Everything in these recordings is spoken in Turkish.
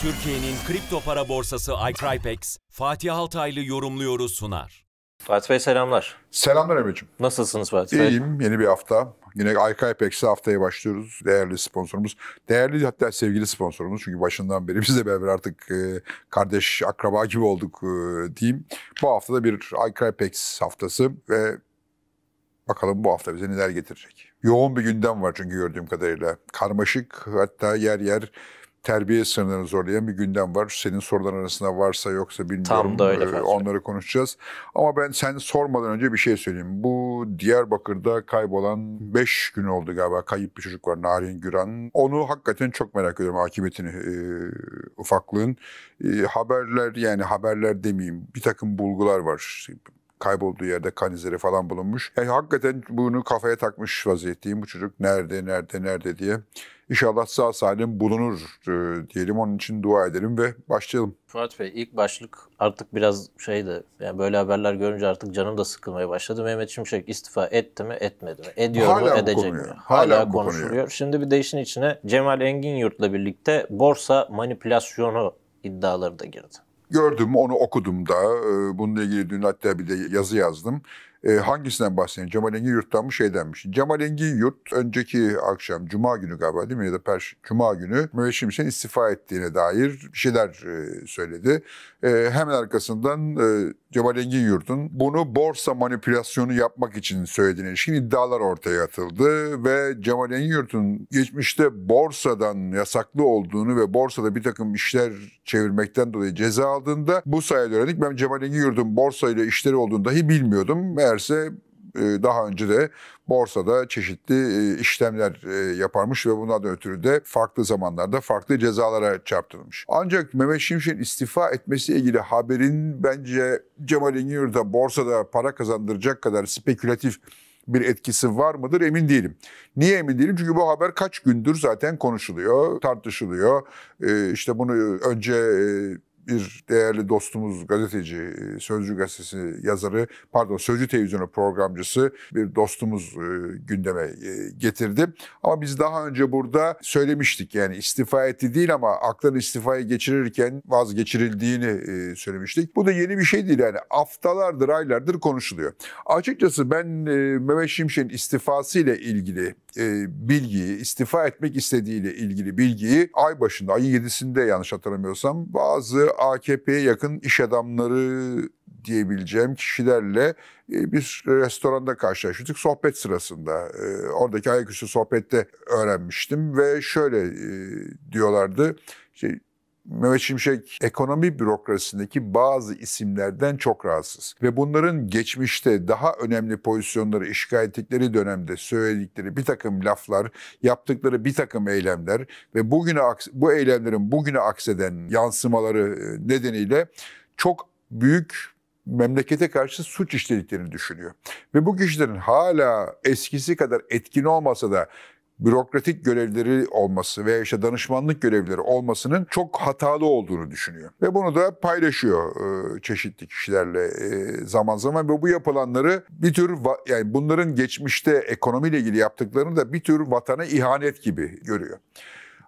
Türkiye'nin kripto para borsası iCrypex, Fatih Altaylı yorumluyoruz sunar. Fatih Bey selamlar. Selamlar Emre'cim. Nasılsınız Fatih Bey? İyiyim. Yeni bir hafta. Yine iCrypex'e haftaya başlıyoruz. Değerli sponsorumuz. Değerli hatta sevgili sponsorumuz. Çünkü başından beri biz de beraber artık e, kardeş, akraba gibi olduk e, diyeyim. Bu hafta da bir iCrypex haftası ve bakalım bu hafta bize neler getirecek. Yoğun bir gündem var çünkü gördüğüm kadarıyla. Karmaşık hatta yer yer terbiye sınırlarını zorlayan bir gündem var. Senin soruların arasında varsa yoksa bilmiyorum. Tam da öyle. Ee, onları konuşacağız. Ama ben sen sormadan önce bir şey söyleyeyim. Bu Diyarbakır'da kaybolan 5 gün oldu galiba. Kayıp bir çocuk var Narin Güran. Onu hakikaten çok merak ediyorum akıbetini e, ufaklığın. E, haberler yani haberler demeyeyim bir takım bulgular var kaybolduğu yerde kan izleri falan bulunmuş. Yani e, hakikaten bunu kafaya takmış vaziyetteyim. Bu çocuk nerede, nerede, nerede diye. İnşallah sağ salim bulunur e, diyelim. Onun için dua edelim ve başlayalım. Fuat Bey ilk başlık artık biraz şeydi. Yani böyle haberler görünce artık canım da sıkılmaya başladı. Mehmet Şimşek istifa etti mi etmedi mi? Ediyor Hala mu edecek mi? Hala, Hala konuşuluyor. Konuyu. Şimdi bir de işin içine Cemal Engin Yurt'la birlikte borsa manipülasyonu iddiaları da girdi. Gördüm onu okudum da e, bununla ilgili dün hatta bir de yazı yazdım. E, hangisinden bahsedeyim? Cemal Engin Yurt'tan mı şeydenmiş? Cemal Engin Yurt önceki akşam Cuma günü galiba değil mi ya da Perş Cuma günü müveşşimsin istifa ettiğine dair bir şeyler e, söyledi. E, hemen arkasından e, Cemal Engin Yurt'un bunu borsa manipülasyonu yapmak için söylediğine ilişkin iddialar ortaya atıldı ve Cemal Engin Yurt'un geçmişte borsadan yasaklı olduğunu ve borsada bir takım işler çevirmekten dolayı ceza aldığında bu sayede öğrendik. Ben Cemal Engin Yurt'un borsayla işleri olduğunu dahi bilmiyordum. Meğer isterse e, daha önce de borsada çeşitli e, işlemler e, yaparmış ve bundan ötürü de farklı zamanlarda farklı cezalara çarptırılmış. Ancak Mehmet Şimşek'in istifa etmesi ilgili haberin bence Cemal İngiliz'de borsada para kazandıracak kadar spekülatif bir etkisi var mıdır emin değilim. Niye emin değilim? Çünkü bu haber kaç gündür zaten konuşuluyor, tartışılıyor. İşte bunu önce bir değerli dostumuz gazeteci, e, Sözcü Gazetesi yazarı, pardon Sözcü Televizyonu programcısı bir dostumuz e, gündeme e, getirdi. Ama biz daha önce burada söylemiştik yani istifa etti değil ama aklın istifayı geçirirken vazgeçirildiğini söylemiştik. Bu da yeni bir şey değil yani haftalardır, aylardır konuşuluyor. Açıkçası ben Mehmet Şimşek'in istifası ile ilgili e, bilgiyi, istifa etmek istediğiyle ilgili bilgiyi ay başında, ayın yedisinde yanlış hatırlamıyorsam bazı AKP'ye yakın iş adamları diyebileceğim kişilerle e, bir restoranda karşılaştık. Sohbet sırasında, e, oradaki ayaküstü sohbette öğrenmiştim ve şöyle e, diyorlardı, işte Mehmet Şimşek ekonomi bürokrasisindeki bazı isimlerden çok rahatsız. Ve bunların geçmişte daha önemli pozisyonları işgal ettikleri dönemde söyledikleri bir takım laflar, yaptıkları bir takım eylemler ve bugüne bu eylemlerin bugüne akseden yansımaları e, nedeniyle çok büyük memlekete karşı suç işlediklerini düşünüyor. Ve bu kişilerin hala eskisi kadar etkin olmasa da bürokratik görevleri olması veya işte danışmanlık görevleri olmasının çok hatalı olduğunu düşünüyor. Ve bunu da paylaşıyor e, çeşitli kişilerle e, zaman zaman ve bu yapılanları bir tür yani bunların geçmişte ekonomiyle ilgili yaptıklarını da bir tür vatana ihanet gibi görüyor.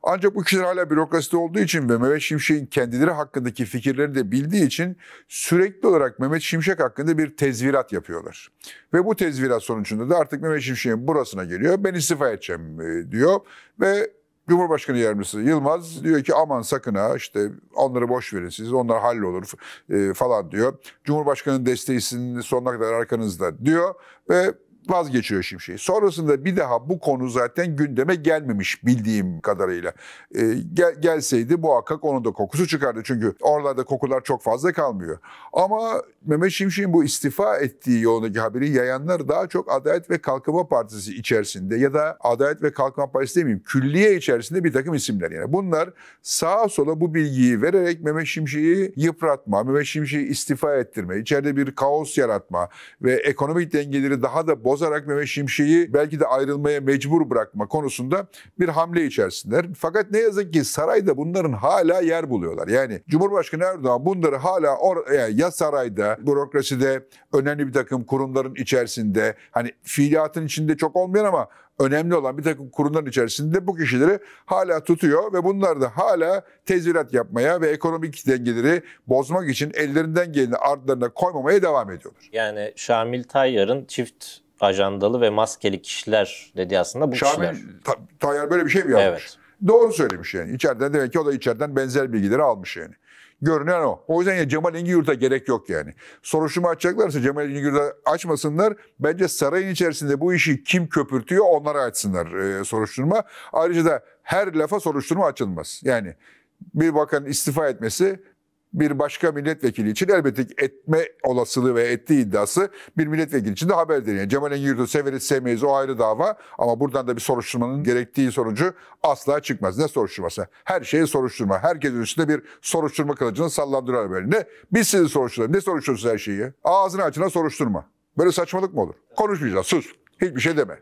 Ancak bu kişiler hala bürokraside olduğu için ve Mehmet Şimşek'in kendileri hakkındaki fikirleri de bildiği için sürekli olarak Mehmet Şimşek hakkında bir tezvirat yapıyorlar. Ve bu tezvirat sonucunda da artık Mehmet Şimşek'in burasına geliyor. Ben istifa edeceğim e, diyor ve Cumhurbaşkanı Yardımcısı Yılmaz diyor ki aman sakın ha işte onları boş verin siz onlar hallolur e, falan diyor. Cumhurbaşkanının desteği sizin sonuna kadar arkanızda diyor ve vazgeçiyor Şimşek. Sonrasında bir daha bu konu zaten gündeme gelmemiş bildiğim kadarıyla. E, gel, gelseydi muhakkak onun da kokusu çıkardı. Çünkü oralarda kokular çok fazla kalmıyor. Ama Mehmet Şimşek'in bu istifa ettiği yolundaki haberi yayanlar daha çok Adalet ve Kalkınma Partisi içerisinde ya da Adalet ve Kalkınma Partisi demeyeyim külliye içerisinde bir takım isimler yani. Bunlar sağa sola bu bilgiyi vererek Mehmet Şimşek'i yıpratma, Mehmet Şimşek'i istifa ettirme, içeride bir kaos yaratma ve ekonomik dengeleri daha da bozarak Mehmet Şimşek'i belki de ayrılmaya mecbur bırakma konusunda bir hamle içerisindeler. Fakat ne yazık ki sarayda bunların hala yer buluyorlar. Yani Cumhurbaşkanı Erdoğan bunları hala or ya sarayda bürokraside önemli bir takım kurumların içerisinde, hani fiiliyatın içinde çok olmayan ama önemli olan bir takım kurumların içerisinde bu kişileri hala tutuyor ve bunlar da hala tezirat yapmaya ve ekonomik dengeleri bozmak için ellerinden geleni ardlarına koymamaya devam ediyorlar. Yani Şamil Tayyar'ın çift ajandalı ve maskeli kişiler dedi aslında bu Şamil, kişiler. Şamil Tayyar böyle bir şey mi yapmış? Evet. Doğru söylemiş yani. İçeriden demek ki o da içeriden benzer bilgileri almış yani. Görünen o. O yüzden ya Cemal İngiyurt'a gerek yok yani. Soruşturma açacaklarsa Cemal İngiyurt'a açmasınlar. Bence sarayın içerisinde bu işi kim köpürtüyor onlara açsınlar e, soruşturma. Ayrıca da her lafa soruşturma açılmaz. Yani bir bakanın istifa etmesi bir başka milletvekili için elbette ki etme olasılığı ve ettiği iddiası bir milletvekili için de haberdir. Yani Cemal Engirdo severiz sevmeyiz o ayrı dava ama buradan da bir soruşturmanın gerektiği sonucu asla çıkmaz. Ne soruşturması? Her şeyi soruşturma. Herkesin üstünde bir soruşturma kılıcını sallandırar böyle. Ne? Biz sizi soruşturalım. Ne soruşturursunuz her şeyi? Ağzını açına soruşturma. Böyle saçmalık mı olur? Konuşmayacağız. Sus. Hiçbir şey deme.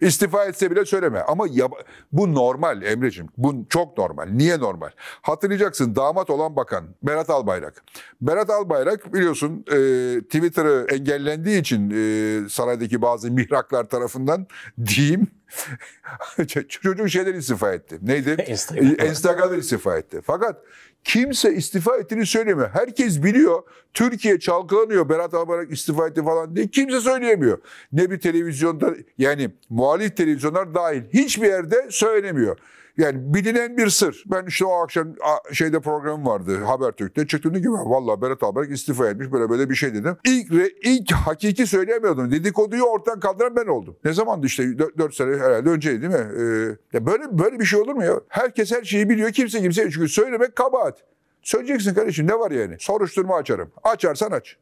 İstifa etse bile söyleme. Ama ya, bu normal Emre'cim. Bu çok normal. Niye normal? Hatırlayacaksın damat olan bakan Berat Albayrak. Berat Albayrak biliyorsun e, Twitter'ı engellendiği için e, saraydaki bazı mihraklar tarafından diyeyim Çocuğun şeyden istifa etti. Neydi? Instagram. E, Instagram'dan istifa etti. Fakat kimse istifa ettiğini söylemiyor. Herkes biliyor. Türkiye çalkalanıyor. Berat Albayrak istifa etti falan diye. Kimse söyleyemiyor. Ne bir televizyonda yani muhalif televizyonlar dahil hiçbir yerde söylemiyor. Yani bilinen bir sır. Ben işte o akşam şeyde programım vardı Habertürk'te. Çıktım dedim ki valla Berat Albayrak istifa etmiş böyle böyle bir şey dedim. İlk, re, ilk hakiki söyleyemiyordum. Dedikoduyu ortadan kaldıran ben oldum. Ne zamandı işte 4, 4 sene herhalde önceydi değil mi? Ee, ya böyle böyle bir şey olur mu ya? Herkes her şeyi biliyor. Kimse kimse çünkü söylemek kabahat. Söyleyeceksin kardeşim ne var yani? Soruşturma açarım. Açarsan aç.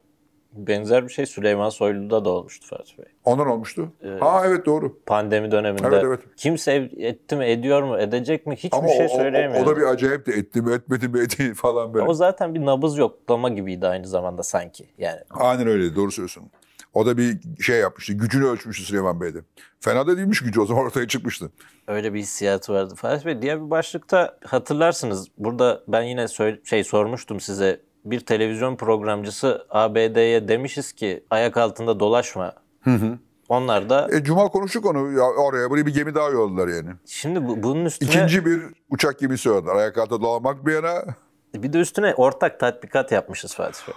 Benzer bir şey Süleyman Soylu'da da olmuştu Fatih Bey. Onun olmuştu. Ee, Aa evet doğru. Pandemi döneminde. Evet evet. Kimse etti mi, ediyor mu, edecek mi hiçbir Ama şey söyleyemiyor. O, o, o da bir acayip de etti mi, etmedi mi, etti falan böyle. O zaten bir nabız yoklama gibiydi aynı zamanda sanki. yani. Aynen öyle doğru söylüyorsun. O da bir şey yapmıştı. Gücünü ölçmüştü Süleyman Bey'de. Fena da değilmiş gücü o zaman ortaya çıkmıştı. Öyle bir hissiyatı vardı Fatih Bey. Diğer bir başlıkta hatırlarsınız. Burada ben yine şey sormuştum size bir televizyon programcısı ABD'ye demişiz ki ayak altında dolaşma. Hı hı. Onlar da... E, Cuma konuştuk onu ya, oraya. Buraya bir gemi daha yolladılar yani. Şimdi bu, bunun üstüne... İkinci bir uçak gibi söylediler. Ayak altında dolaşmak bir yana. Bir de üstüne ortak tatbikat yapmışız Fatih Bey.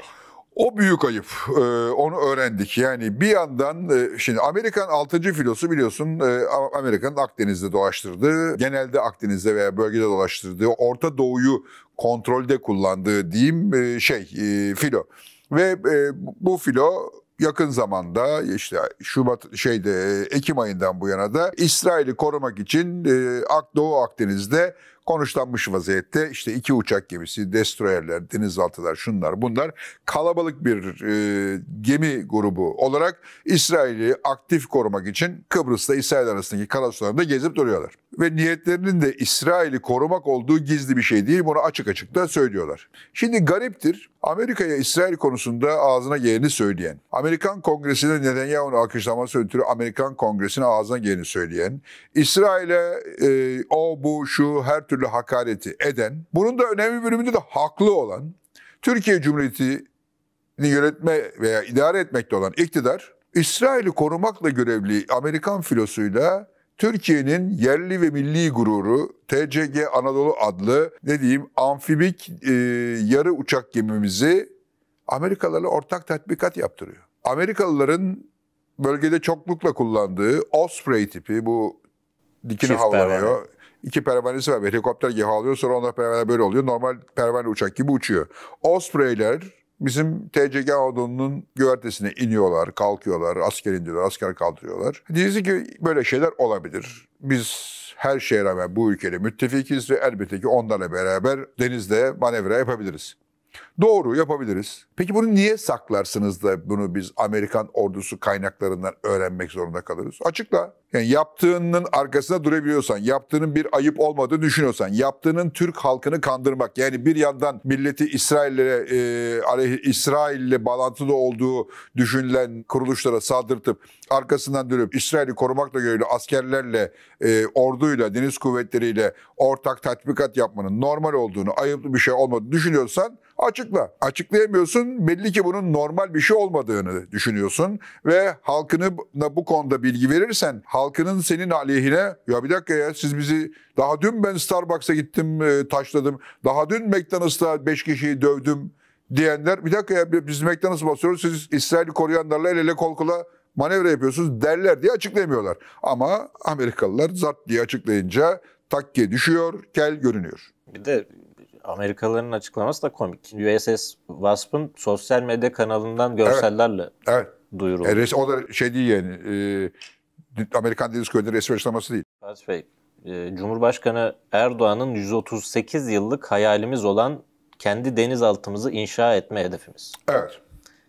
O büyük ayıp. Ee, onu öğrendik. Yani bir yandan e, şimdi Amerikan 6. filosu biliyorsun e, Amerika'nın Akdeniz'de dolaştırdığı, genelde Akdeniz'de veya bölgede dolaştırdığı, Orta Doğu'yu kontrolde kullandığı diyeyim e, şey e, filo. Ve bu filo yakın zamanda işte Şubat şeyde Ekim ayından bu yana da İsrail'i korumak için Akdoğu Akdeniz'de konuşlanmış vaziyette işte iki uçak gemisi, destroyerler, denizaltılar, şunlar bunlar kalabalık bir e, gemi grubu olarak İsrail'i aktif korumak için Kıbrıs'ta İsrail arasındaki karasularında gezip duruyorlar. Ve niyetlerinin de İsrail'i korumak olduğu gizli bir şey değil. Bunu açık açık da söylüyorlar. Şimdi gariptir Amerika'ya İsrail konusunda ağzına geleni söyleyen, Amerikan Kongresi'ne neden ya onu alkışlaması ötürü Amerikan Kongresi'ne ağzına geleni söyleyen, İsrail'e e, o bu şu her türlü hakareti eden, bunun da önemli bölümünde de haklı olan, Türkiye Cumhuriyeti'ni yönetme veya idare etmekte olan iktidar, İsrail'i korumakla görevli Amerikan filosuyla Türkiye'nin yerli ve milli gururu TCG Anadolu adlı ne diyeyim amfibik e, yarı uçak gemimizi Amerikalılarla ortak tatbikat yaptırıyor. Amerikalıların bölgede çoklukla kullandığı Osprey tipi bu dikine Çift havlanıyor iki pervanesi var. helikopter gibi havlıyor sonra onlar pervane böyle oluyor. Normal pervane uçak gibi uçuyor. Osprey'ler bizim TCG ordunun güvertesine iniyorlar, kalkıyorlar, asker indiriyorlar, asker kaldırıyorlar. Diyoruz ki böyle şeyler olabilir. Biz her şeye rağmen bu ülkeyle müttefikiz ve elbette ki onlarla beraber denizde manevra yapabiliriz. Doğru yapabiliriz. Peki bunu niye saklarsınız da bunu biz Amerikan ordusu kaynaklarından öğrenmek zorunda kalırız? Açıkla. Yani yaptığının arkasında durabiliyorsan, yaptığının bir ayıp olmadığını düşünüyorsan, yaptığının Türk halkını kandırmak yani bir yandan milleti İsrail'le e, İsrail'le bağlantılı olduğu düşünülen kuruluşlara saldırtıp arkasından dönüp İsrail'i korumakla görevli askerlerle, e, orduyla, deniz kuvvetleriyle ortak tatbikat yapmanın normal olduğunu, ayıplı bir şey olmadığını düşünüyorsan açık açıkla. Açıklayamıyorsun. Belli ki bunun normal bir şey olmadığını düşünüyorsun ve halkını bu konuda bilgi verirsen halkının senin aleyhine ya bir dakika ya siz bizi daha dün ben Starbucks'a gittim e, taşladım. Daha dün McDonald's'ta 5 kişiyi dövdüm diyenler bir dakika ya biz McDonald's basıyoruz siz İsrail'i koruyanlarla el ele kol kola manevra yapıyorsunuz derler diye açıklayamıyorlar. Ama Amerikalılar zart diye açıklayınca takke düşüyor, kel görünüyor. Bir de Amerikalıların açıklaması da komik. USS Wasp'ın sosyal medya kanalından görsellerle evet. evet. duyuruldu. E, res- o da şey değil yani. E, Amerikan Deniz Köyü'nün resmi açıklaması değil. Fatih Bey, e, Cumhurbaşkanı Erdoğan'ın 138 yıllık hayalimiz olan kendi denizaltımızı inşa etme hedefimiz. Evet.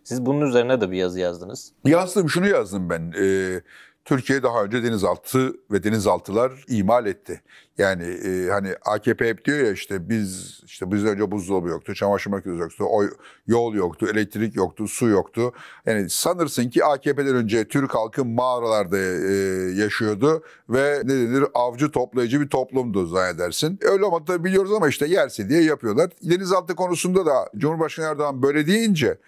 Siz bunun üzerine de bir yazı yazdınız. Yazdım, şunu yazdım ben. Eee Türkiye daha önce denizaltı ve denizaltılar imal etti. Yani e, hani AKP hep diyor ya işte biz işte biz önce buzdolabı yoktu, çamaşır makinesi yoktu, o yol yoktu, elektrik yoktu, su yoktu. Yani sanırsın ki AKP'den önce Türk halkı mağaralarda e, yaşıyordu ve ne denir avcı toplayıcı bir toplumdu zannedersin. Öyle olmadı tabii biliyoruz ama işte yerse diye yapıyorlar. Denizaltı konusunda da Cumhurbaşkanı Erdoğan böyle deyince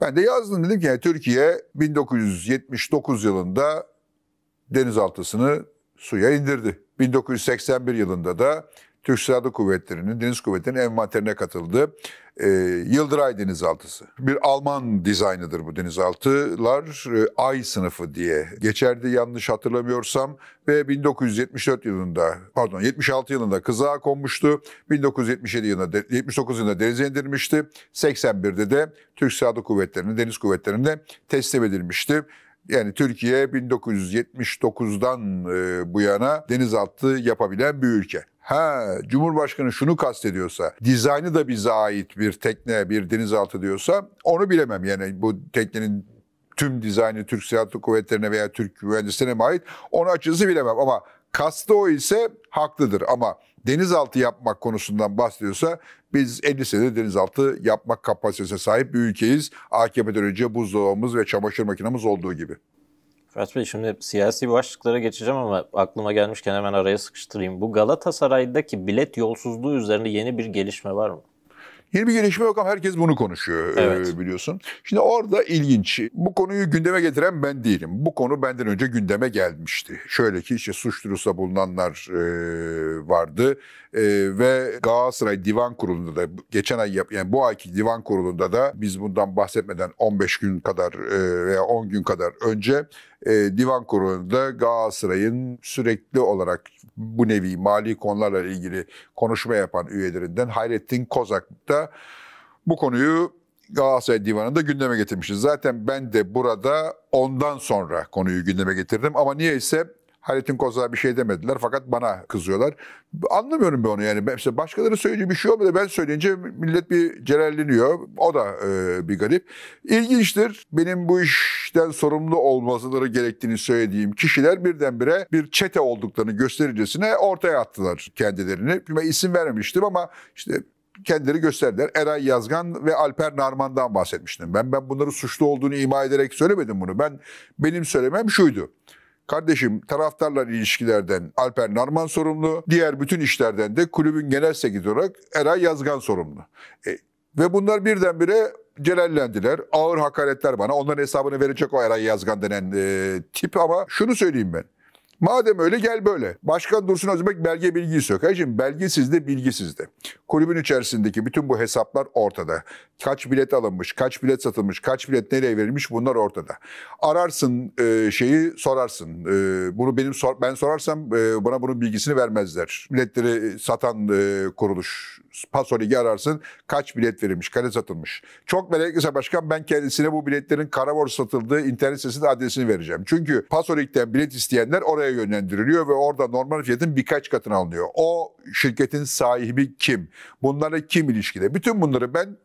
ben de yazdım dedim ki yani Türkiye 1979 yılında denizaltısını suya indirdi. 1981 yılında da Türk Silahlı Kuvvetleri'nin, Deniz kuvvetinin envanterine katıldı. E, Yıldıray denizaltısı. Bir Alman dizaynıdır bu denizaltılar. E, ee, I sınıfı diye geçerdi yanlış hatırlamıyorsam. Ve 1974 yılında, pardon 76 yılında kızağa konmuştu. 1977 yılında, 79 yılında denize indirmişti. 81'de de Türk Silahlı Kuvvetleri'nin, Deniz Kuvvetleri'ne teslim edilmişti. Yani Türkiye 1979'dan e, bu yana denizaltı yapabilen bir ülke. Ha Cumhurbaşkanı şunu kastediyorsa, dizaynı da bize ait bir tekne, bir denizaltı diyorsa onu bilemem. Yani bu teknenin tüm dizaynı Türk Silahlı Kuvvetleri'ne veya Türk mühendislerine mi ait onu açısı bilemem. Ama kastı o ise haklıdır ama denizaltı yapmak konusundan bahsediyorsa biz 50 senedir denizaltı yapmak kapasitesine sahip bir ülkeyiz. AKP'den önce buzdolabımız ve çamaşır makinamız olduğu gibi. Fırat Bey şimdi siyasi başlıklara geçeceğim ama aklıma gelmişken hemen araya sıkıştırayım. Bu Galatasaray'daki bilet yolsuzluğu üzerinde yeni bir gelişme var mı? Yeni bir gelişme yok ama herkes bunu konuşuyor e, evet. biliyorsun. Şimdi orada ilginç. Bu konuyu gündeme getiren ben değilim. Bu konu benden önce gündeme gelmişti. Şöyle ki işte suç duyurusunda bulunanlar e, vardı e, ve Galatasaray Divan Kurulu'nda da geçen ay yap, yani bu ayki Divan Kurulu'nda da biz bundan bahsetmeden 15 gün kadar veya 10 gün kadar önce e, divan kurulunda Galatasaray'ın sürekli olarak bu nevi mali konularla ilgili konuşma yapan üyelerinden Hayrettin Kozak da bu konuyu Galatasaray Divanı'nda gündeme getirmişiz. Zaten ben de burada ondan sonra konuyu gündeme getirdim ama niyeyse Halit'in Koza bir şey demediler fakat bana kızıyorlar. Anlamıyorum ben onu yani. Mesela başkaları söyleyince bir şey olmadı. Ben söyleyince millet bir celalleniyor. O da e, bir garip. İlginçtir. Benim bu işten sorumlu olmaları gerektiğini söylediğim kişiler birdenbire bir çete olduklarını göstericesine ortaya attılar kendilerini. Ben isim vermemiştim ama işte kendileri gösterdiler. Eray Yazgan ve Alper Narman'dan bahsetmiştim. Ben ben bunları suçlu olduğunu ima ederek söylemedim bunu. Ben benim söylemem şuydu. Kardeşim taraftarlar ilişkilerden Alper Narman sorumlu. Diğer bütün işlerden de kulübün genel sekreteri olarak Eray Yazgan sorumlu. E, ve bunlar birdenbire celallendiler. Ağır hakaretler bana. Onların hesabını verecek o Eray Yazgan denen e, tip ama şunu söyleyeyim ben. Madem öyle gel böyle. Başkan Dursun Özbek belge bilgiyi söker. Şimdi belge sizde, bilgi sizde. Kulübün içerisindeki bütün bu hesaplar ortada. Kaç bilet alınmış, kaç bilet satılmış, kaç bilet nereye verilmiş bunlar ortada. Ararsın e, şeyi sorarsın. E, bunu benim sor, ben sorarsam e, bana bunun bilgisini vermezler. Biletleri satan e, kuruluş pasoligi ararsın. Kaç bilet verilmiş, kare satılmış. Çok meraklıysa başkan ben kendisine bu biletlerin karavor satıldığı internet sitesinin adresini vereceğim. Çünkü Paso bilet isteyenler oraya yönlendiriliyor ve orada normal fiyatın birkaç katına alınıyor. O şirketin sahibi kim? Bunlara kim ilişkide? Bütün bunları ben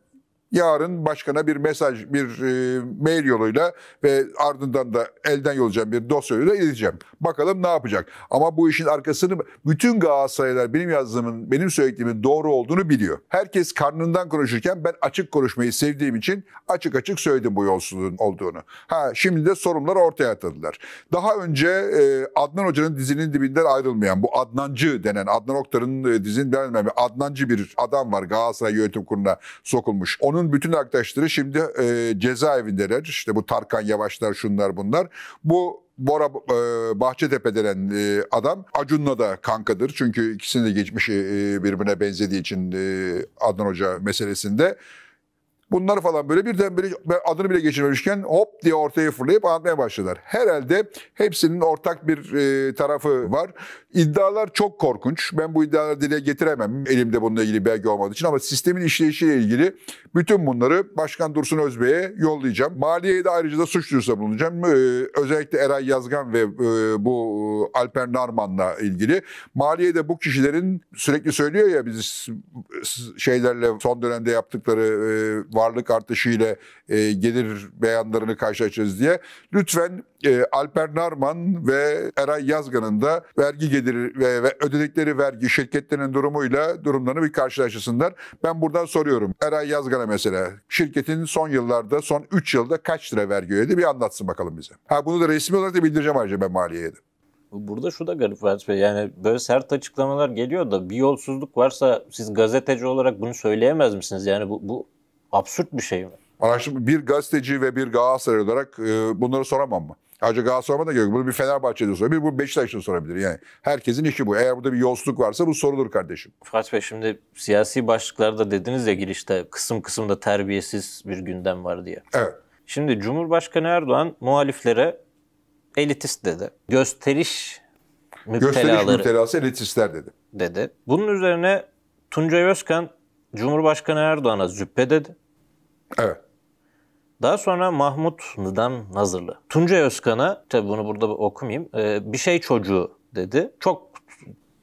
yarın başkana bir mesaj, bir e, mail yoluyla ve ardından da elden yollayacağım bir dosyayla yoluyla ileteceğim. Bakalım ne yapacak. Ama bu işin arkasını bütün Galatasaraylar benim yazdığımın, benim söylediğimin doğru olduğunu biliyor. Herkes karnından konuşurken ben açık konuşmayı sevdiğim için açık açık söyledim bu yolsuzluğun olduğunu. Ha şimdi de sorunları ortaya atıldılar. Daha önce e, Adnan Hoca'nın dizinin dibinden ayrılmayan bu Adnancı denen Adnan Oktar'ın e, dizinin dibinden ayrılmayan Adnancı bir adam var Galatasaray Yönetim Kurulu'na sokulmuş. Onu onun bütün arkadaşları şimdi e, cezaevindeler. İşte bu Tarkan Yavaşlar şunlar bunlar. Bu Bora e, Bahçetepe denen e, adam Acun'la da kankadır. Çünkü ikisinin de geçmişi e, birbirine benzediği için e, Adnan Hoca meselesinde. Bunları falan böyle birden biri adını bile geçirmemişken hop diye ortaya fırlayıp anlatmaya başladılar. Herhalde hepsinin ortak bir e, tarafı var. İddialar çok korkunç. Ben bu iddiaları dile getiremem. Elimde bununla ilgili belge olmadığı için ama sistemin işleyişiyle ilgili bütün bunları Başkan Dursun Özbey'e yollayacağım. Maliye'ye de ayrıca da suç duyurusunda bulunacağım. Ee, özellikle Eray Yazgan ve e, bu e, Alper Narman'la ilgili. de bu kişilerin sürekli söylüyor ya biz şeylerle son dönemde yaptıkları e, varlık artışı ile e, gelir beyanlarını karşılaşacağız diye. Lütfen e, Alper Narman ve Eray Yazgan'ın da vergi geliri ve, ve ödedikleri vergi şirketlerinin durumuyla durumlarını bir karşılaşsınlar. Ben buradan soruyorum. Eray Yazgan'a mesela şirketin son yıllarda, son 3 yılda kaç lira vergi ödedi bir anlatsın bakalım bize. Ha bunu da resmi olarak da bildireceğim ayrıca ben maliyeye de. Burada şu da garip Fatih Bey yani böyle sert açıklamalar geliyor da bir yolsuzluk varsa siz gazeteci olarak bunu söyleyemez misiniz? Yani bu, bu absürt bir şey mi? bir gazeteci ve bir Galatasaray olarak e, bunları soramam mı? Ayrıca Galatasaray'a da gerek Bunu bir Fenerbahçe'de sorabilir, bu Beşiktaş'ta sorabilir. Yani herkesin işi bu. Eğer burada bir yolsuzluk varsa bu sorulur kardeşim. Fırat Bey şimdi siyasi başlıklarda dediniz ya girişte kısım kısımda terbiyesiz bir gündem var diye. Evet. Şimdi Cumhurbaşkanı Erdoğan muhaliflere elitist dedi. Gösteriş müptelaları. Gösteriş müptelası elitistler dedi. Dedi. Bunun üzerine Tuncay Özkan Cumhurbaşkanı Erdoğan'a züppe dedi. Evet. Daha sonra Mahmut Nıdan Nazırlı. Tuncay Özkan'a, tabi bunu burada okumayayım, e, bir şey çocuğu dedi. Çok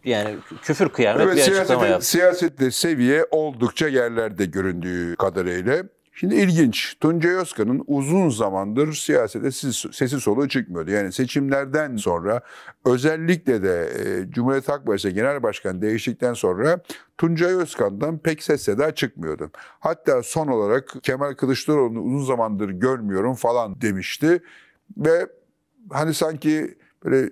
yani küfür kıyamet evet, bir siyasete, açıklama yaptı. Siyasette seviye oldukça yerlerde göründüğü kadarıyla. Şimdi ilginç. Tuncay Özkan'ın uzun zamandır siyasete sesi soluğu çıkmıyordu. Yani seçimlerden sonra özellikle de e, Cumhuriyet Halk Partisi Genel Başkanı değiştikten sonra Tuncay Özkan'dan pek ses seda çıkmıyordu. Hatta son olarak Kemal Kılıçdaroğlu'nu uzun zamandır görmüyorum falan demişti ve hani sanki böyle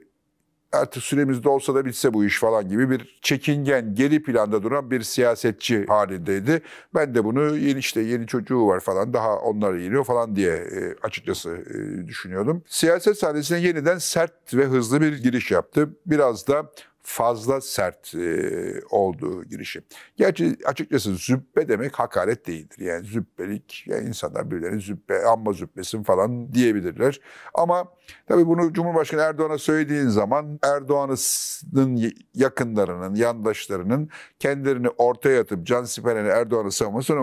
artık süremizde olsa da bitse bu iş falan gibi bir çekingen, geri planda duran bir siyasetçi halindeydi. Ben de bunu yeni işte yeni çocuğu var falan daha onlara geliyor falan diye e, açıkçası e, düşünüyordum. Siyaset sahnesine yeniden sert ve hızlı bir giriş yaptı. Biraz da fazla sert e, olduğu girişi. Gerçi açıkçası züppe demek hakaret değildir. Yani züppelik, yani insanlar birilerine züppe, amma züppesin falan diyebilirler. Ama Tabii bunu Cumhurbaşkanı Erdoğan'a söylediğin zaman Erdoğan'ın yakınlarının, yandaşlarının kendilerini ortaya atıp can sipereni Erdoğan'ı savunması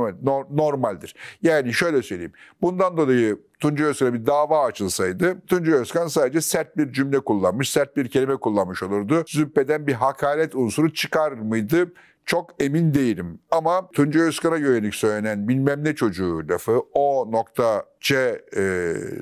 normaldir. Yani şöyle söyleyeyim. Bundan dolayı Tuncay Özkan'a bir dava açılsaydı Tuncay Özkan sadece sert bir cümle kullanmış, sert bir kelime kullanmış olurdu. Züppeden bir hakaret unsuru çıkar mıydı? çok emin değilim. Ama Tuncay Özkan'a yönelik söylenen bilmem ne çocuğu lafı, o nokta C e,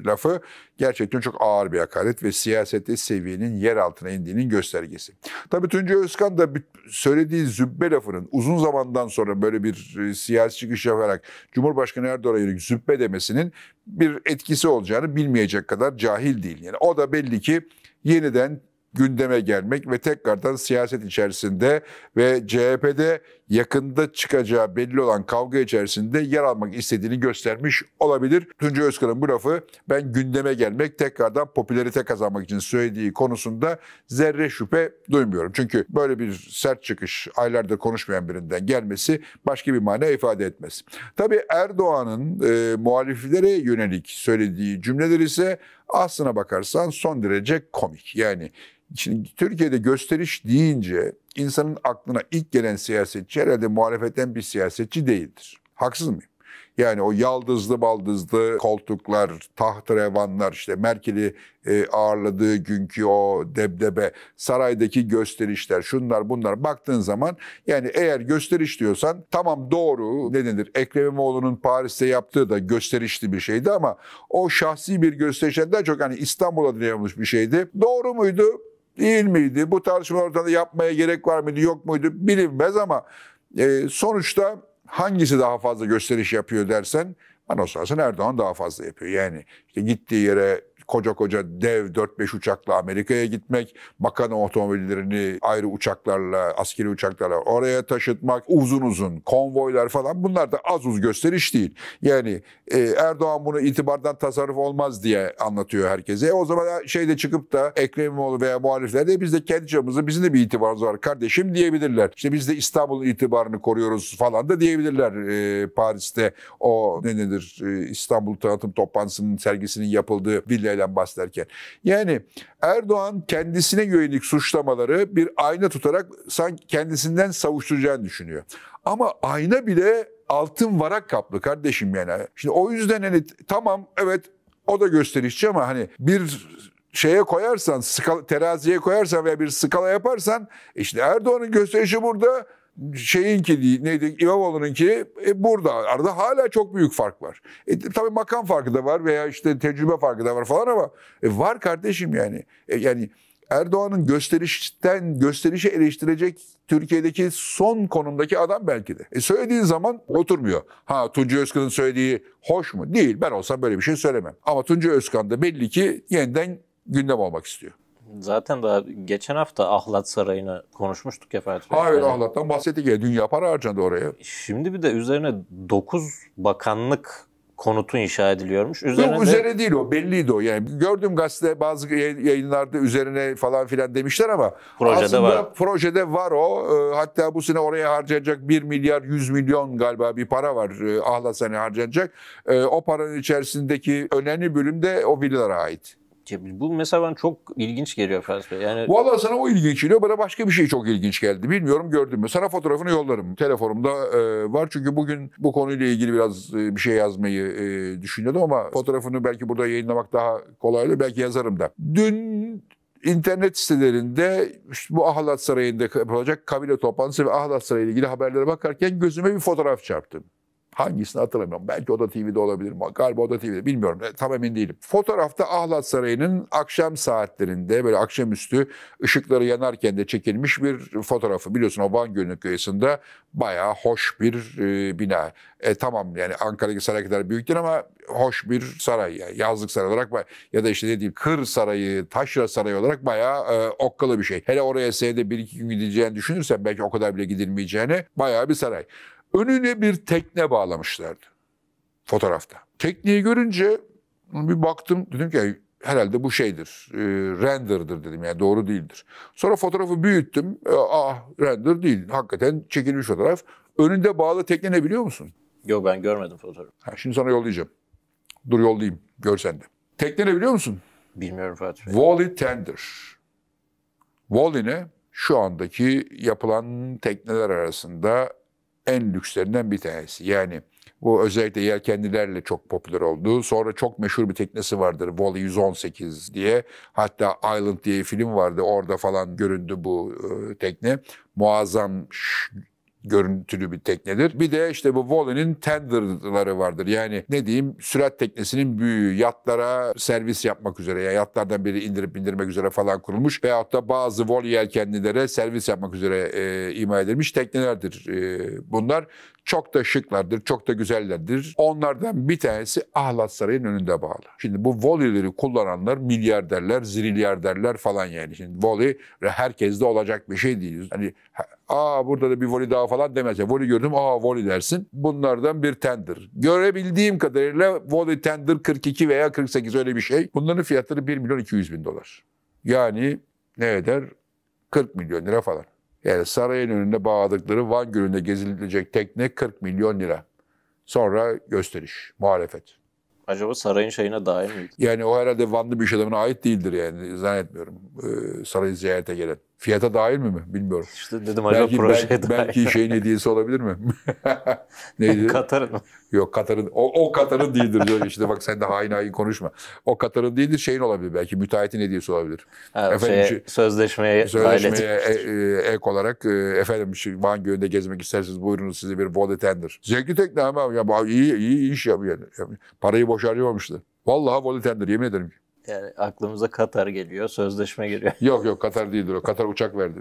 lafı gerçekten çok ağır bir hakaret ve siyasette seviyenin yer altına indiğinin göstergesi. Tabii Tuncay Özkan da söylediği zübbe lafının uzun zamandan sonra böyle bir e, siyasi çıkış yaparak Cumhurbaşkanı Erdoğan'a yönelik zübbe demesinin bir etkisi olacağını bilmeyecek kadar cahil değil. Yani o da belli ki yeniden gündeme gelmek ve tekrardan siyaset içerisinde ve CHP'de yakında çıkacağı belli olan kavga içerisinde yer almak istediğini göstermiş olabilir. Tunca Özkan'ın bu lafı ben gündeme gelmek, tekrardan popülerite kazanmak için söylediği konusunda zerre şüphe duymuyorum. Çünkü böyle bir sert çıkış aylardır konuşmayan birinden gelmesi başka bir mana ifade etmez. Tabii Erdoğan'ın e, muhaliflere yönelik söylediği cümleler ise aslına bakarsan son derece komik. Yani Şimdi Türkiye'de gösteriş deyince insanın aklına ilk gelen siyasetçi herhalde muhalefetten bir siyasetçi değildir. Haksız mıyım? Yani o yaldızlı baldızlı koltuklar, taht revanlar işte Merkel'i e, ağırladığı günkü o debdebe, saraydaki gösterişler, şunlar bunlar baktığın zaman yani eğer gösteriş diyorsan tamam doğru ne denir Ekrem İmamoğlu'nun Paris'te yaptığı da gösterişli bir şeydi ama o şahsi bir gösterişten daha çok hani İstanbul'a dayanmış bir şeydi. Doğru muydu? değil miydi? Bu tartışma ortada yapmaya gerek var mıydı yok muydu bilinmez ama e, sonuçta hangisi daha fazla gösteriş yapıyor dersen bana sorarsan Erdoğan daha fazla yapıyor. Yani işte gittiği yere koca koca dev 4-5 uçakla Amerika'ya gitmek, bakan otomobillerini ayrı uçaklarla, askeri uçaklarla oraya taşıtmak, uzun uzun konvoylar falan bunlar da az uz gösteriş değil. Yani e, Erdoğan bunu itibardan tasarruf olmaz diye anlatıyor herkese. E, o zaman şeyde çıkıp da Ekrem İmamoğlu veya muhalifler de biz de kendi çapımızda bizim de bir itibarımız var kardeşim diyebilirler. İşte biz de İstanbul'un itibarını koruyoruz falan da diyebilirler. E, Paris'te o ne nedir e, İstanbul tanıtım toplantısının sergisinin yapıldığı villa Ukrayna'dan bahsederken. Yani Erdoğan kendisine yönelik suçlamaları bir ayna tutarak sanki kendisinden savuşturacağını düşünüyor. Ama ayna bile altın varak kaplı kardeşim yani. Şimdi o yüzden hani tamam evet o da gösterişçi ama hani bir şeye koyarsan, skala, teraziye koyarsan veya bir skala yaparsan e işte Erdoğan'ın gösterişi burada, şeyinki değil, neydi İmamoğlu'nunki e, burada. Arada hala çok büyük fark var. E, tabii makam farkı da var veya işte tecrübe farkı da var falan ama e, var kardeşim yani. E, yani Erdoğan'ın gösterişten gösterişi eleştirecek Türkiye'deki son konumdaki adam belki de. E söylediği zaman oturmuyor. Ha Tunca Özkan'ın söylediği hoş mu? Değil. Ben olsam böyle bir şey söylemem. Ama Tunca Özkan da belli ki yeniden gündem olmak istiyor zaten daha geçen hafta Ahlat Sarayı'nı konuşmuştuk ya Fatih Hayır yani. Ahlat'tan bahsettik ya. Dünya para harcandı oraya. Şimdi bir de üzerine 9 bakanlık konutu inşa ediliyormuş. Üzerine Yok, üzerine değil o belliydi o yani. gördüğüm gazete bazı yayınlarda üzerine falan filan demişler ama projede aslında var. projede var o. Ee, hatta bu sene oraya harcayacak 1 milyar 100 milyon galiba bir para var e, Ahlat Sarayı harcayacak ee, O paranın içerisindeki önemli bölüm de o villalara ait. Bu mesela bana çok ilginç geliyor felsefe. Yani... Valla sana o ilginç geliyor. Bana başka bir şey çok ilginç geldi. Bilmiyorum gördün mü? Sana fotoğrafını yollarım. Telefonumda e, var. Çünkü bugün bu konuyla ilgili biraz e, bir şey yazmayı e, düşünüyordum ama fotoğrafını belki burada yayınlamak daha kolaylı. Belki yazarım da. Dün internet sitelerinde işte bu Ahlat Sarayı'nda yapılacak kabile toplantısı ve Ahlat Sarayı ile ilgili haberlere bakarken gözüme bir fotoğraf çarptı. Hangisini hatırlamıyorum. Belki Oda TV'de olabilir. Galiba Oda TV'de bilmiyorum. E, tam emin değilim. Fotoğrafta Ahlat Sarayı'nın akşam saatlerinde böyle akşamüstü ışıkları yanarken de çekilmiş bir fotoğrafı. Biliyorsun o Van Gölü'nün kıyısında bayağı hoş bir e, bina. E, tamam yani Ankara'daki saray kadar büyük değil ama hoş bir saray. Yani yazlık saray olarak ya da işte dediğim Kır Sarayı, Taşra Sarayı olarak bayağı e, okkalı bir şey. Hele oraya senede bir iki gün gideceğini düşünürsen belki o kadar bile gidilmeyeceğini bayağı bir saray. Önüne bir tekne bağlamışlardı fotoğrafta. Tekneyi görünce bir baktım dedim ki herhalde bu şeydir, e, render'dır dedim yani doğru değildir. Sonra fotoğrafı büyüttüm, e, ah render değil, hakikaten çekilmiş fotoğraf. Önünde bağlı tekne ne biliyor musun? Yok ben görmedim fotoğrafı. şimdi sana yollayacağım. Dur yollayayım, görsen de. Tekne ne biliyor musun? Bilmiyorum Fatih Bey. Wally Tender. Wally ne? Şu andaki yapılan tekneler arasında en lükslerinden bir tanesi. Yani bu özellikle yelkenlilerle çok popüler oldu. Sonra çok meşhur bir teknesi vardır Volley 118 diye. Hatta Island diye film vardı. Orada falan göründü bu e, tekne. Muazzam görüntülü bir teknedir. Bir de işte bu Wallen'in tenderları vardır. Yani ne diyeyim sürat teknesinin büyüğü yatlara servis yapmak üzere ya yatlardan biri indirip indirmek üzere falan kurulmuş veyahut da bazı Wall yelkenlilere servis yapmak üzere e, ima edilmiş teknelerdir e, bunlar. Çok da şıklardır, çok da güzellerdir. Onlardan bir tanesi Ahlat Sarayı'nın önünde bağlı. Şimdi bu volley'leri kullananlar milyarderler, zilyarderler falan yani. Şimdi volley herkeste olacak bir şey değil. Hani aa burada da bir voley daha falan demez. Voley gördüm aa voley dersin. Bunlardan bir tender. Görebildiğim kadarıyla voley tender 42 veya 48 öyle bir şey. Bunların fiyatları 1 milyon 200 bin dolar. Yani ne eder? 40 milyon lira falan. Yani sarayın önünde bağladıkları Van Gölü'nde gezilecek tekne 40 milyon lira. Sonra gösteriş, muhalefet. Acaba sarayın şeyine dair miydi? Yani o herhalde Vanlı bir iş adamına ait değildir yani zannetmiyorum. Ee, sarayı ziyarete gelen. Fiyata dahil mi mi? Bilmiyorum. İşte dedim acaba belki, projeye belki, dahil. Belki şeyin hediyesi olabilir mi? Neydi? Katar'ın mı? Yok Katar'ın. O, o Katar'ın değildir diyor. İşte bak sen de hain hain konuşma. O Katar'ın değildir şeyin olabilir belki. Müteahhitin hediyesi olabilir. Ha, şey, efendim, şey, sözleşmeye, sözleşmeye e, e, ek olarak e, efendim şu şey, Van Gölü'nde gezmek isterseniz buyurunuz size bir body tender. Zevkli tekne ama ya, iyi, iyi iş yapıyor. Yani. Parayı boş harcamamıştı. Vallahi body tender yemin ederim ki. Yani aklımıza Katar geliyor, sözleşme geliyor. Yok yok Katar değildir o. Katar uçak verdi.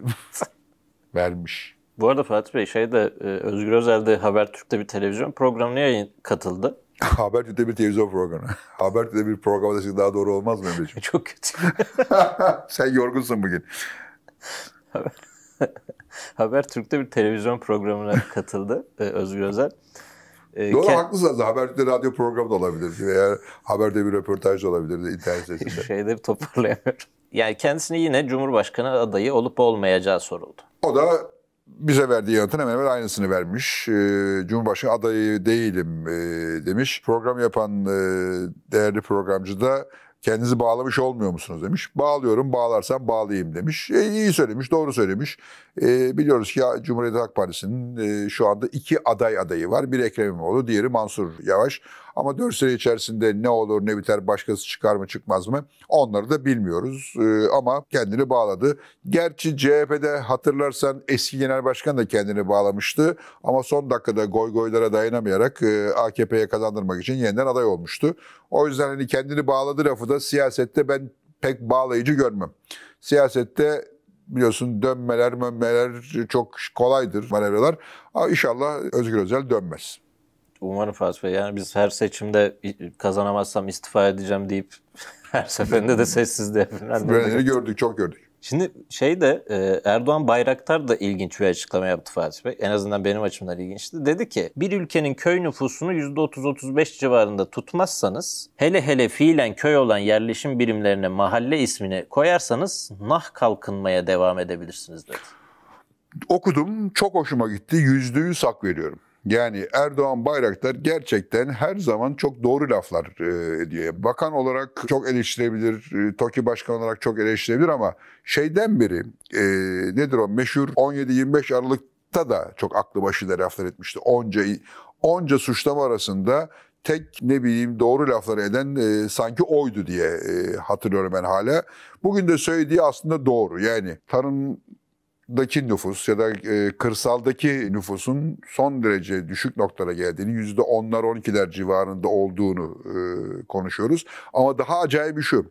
Vermiş. Bu arada Fatih Bey şeyde e, Özgür Özel de Habertürk'te bir televizyon programına yayın katıldı. Habertürk'te bir televizyon programı. Habertürk'te bir program desek daha doğru olmaz mı Emre'ciğim? Çok kötü. Sen yorgunsun bugün. Haber Habertürk'te bir televizyon programına katıldı e, Özgür Özel. E, ee, Doğru kend... haklısınız. Habertürk'te radyo programı da olabilirdi veya haberde bir röportaj da olabilirdi internet sitesinde. Şeyleri toparlayamıyorum. Yani kendisine yine Cumhurbaşkanı adayı olup olmayacağı soruldu. O da bize verdiği yanıtın hemen hemen aynısını vermiş. Ee, Cumhurbaşkanı adayı değilim e, demiş. Program yapan e, değerli programcı da Kendinizi bağlamış olmuyor musunuz demiş. Bağlıyorum, bağlarsam bağlayayım demiş. E, iyi söylemiş, doğru söylemiş. E, biliyoruz ki Cumhuriyet Halk Partisi'nin e, şu anda iki aday adayı var. Biri Ekrem İmamoğlu, diğeri Mansur Yavaş. Ama 4 sene içerisinde ne olur ne biter başkası çıkar mı çıkmaz mı onları da bilmiyoruz. Ee, ama kendini bağladı. Gerçi CHP'de hatırlarsan eski genel başkan da kendini bağlamıştı. Ama son dakikada goy goylara dayanamayarak e, AKP'ye kazandırmak için yeniden aday olmuştu. O yüzden hani kendini bağladı lafı da siyasette ben pek bağlayıcı görmem. Siyasette biliyorsun dönmeler, dönmeler çok kolaydır manevralar. İnşallah Özgür Özel dönmez. Umarım Fatih Bey. Yani biz her seçimde kazanamazsam istifa edeceğim deyip her seferinde de sessizliğe falan. Böyle gördük, çok gördük. Şimdi şey de e, Erdoğan Bayraktar da ilginç bir açıklama yaptı Fatih Bey. En azından benim açımdan ilginçti. Dedi ki bir ülkenin köy nüfusunu %30-35 civarında tutmazsanız hele hele fiilen köy olan yerleşim birimlerine mahalle ismini koyarsanız nah kalkınmaya devam edebilirsiniz dedi. Okudum çok hoşuma gitti. Yüzde yüz hak veriyorum. Yani Erdoğan Bayraktar gerçekten her zaman çok doğru laflar e, ediyor. Bakan olarak çok eleştirebilir, e, TOKİ Başkanı olarak çok eleştirebilir ama şeyden beri e, nedir o meşhur 17-25 Aralık'ta da çok aklı başında laflar etmişti. Onca onca suçlama arasında tek ne bileyim doğru lafları eden e, sanki oydu diye e, hatırlıyorum ben hala. Bugün de söylediği aslında doğru. Yani tarım daki nüfus ya da e, kırsaldaki nüfusun son derece düşük noktada geldiğini, yüzde onlar 12'ler civarında olduğunu e, konuşuyoruz. Ama daha acayip bir şu,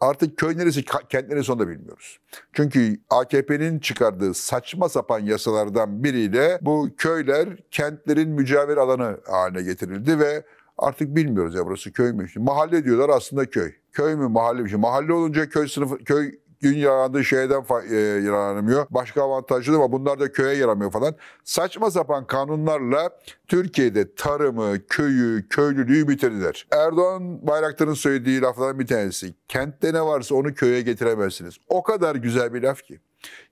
artık köy neresi, kent neresi onu da bilmiyoruz. Çünkü AKP'nin çıkardığı saçma sapan yasalardan biriyle bu köyler kentlerin mücavir alanı haline getirildi ve artık bilmiyoruz ya burası köy mü? Şimdi mahalle diyorlar aslında köy. Köy mü mahalle mi? Şey. mahalle olunca köy sınıfı köy gün yarandığı şeyden e, yaranamıyor. Başka avantajlı ama bunlar da köye yaramıyor falan. Saçma sapan kanunlarla Türkiye'de tarımı, köyü, köylülüğü bitirdiler. Erdoğan Bayraktar'ın söylediği laflardan bir tanesi. Kentte ne varsa onu köye getiremezsiniz. O kadar güzel bir laf ki.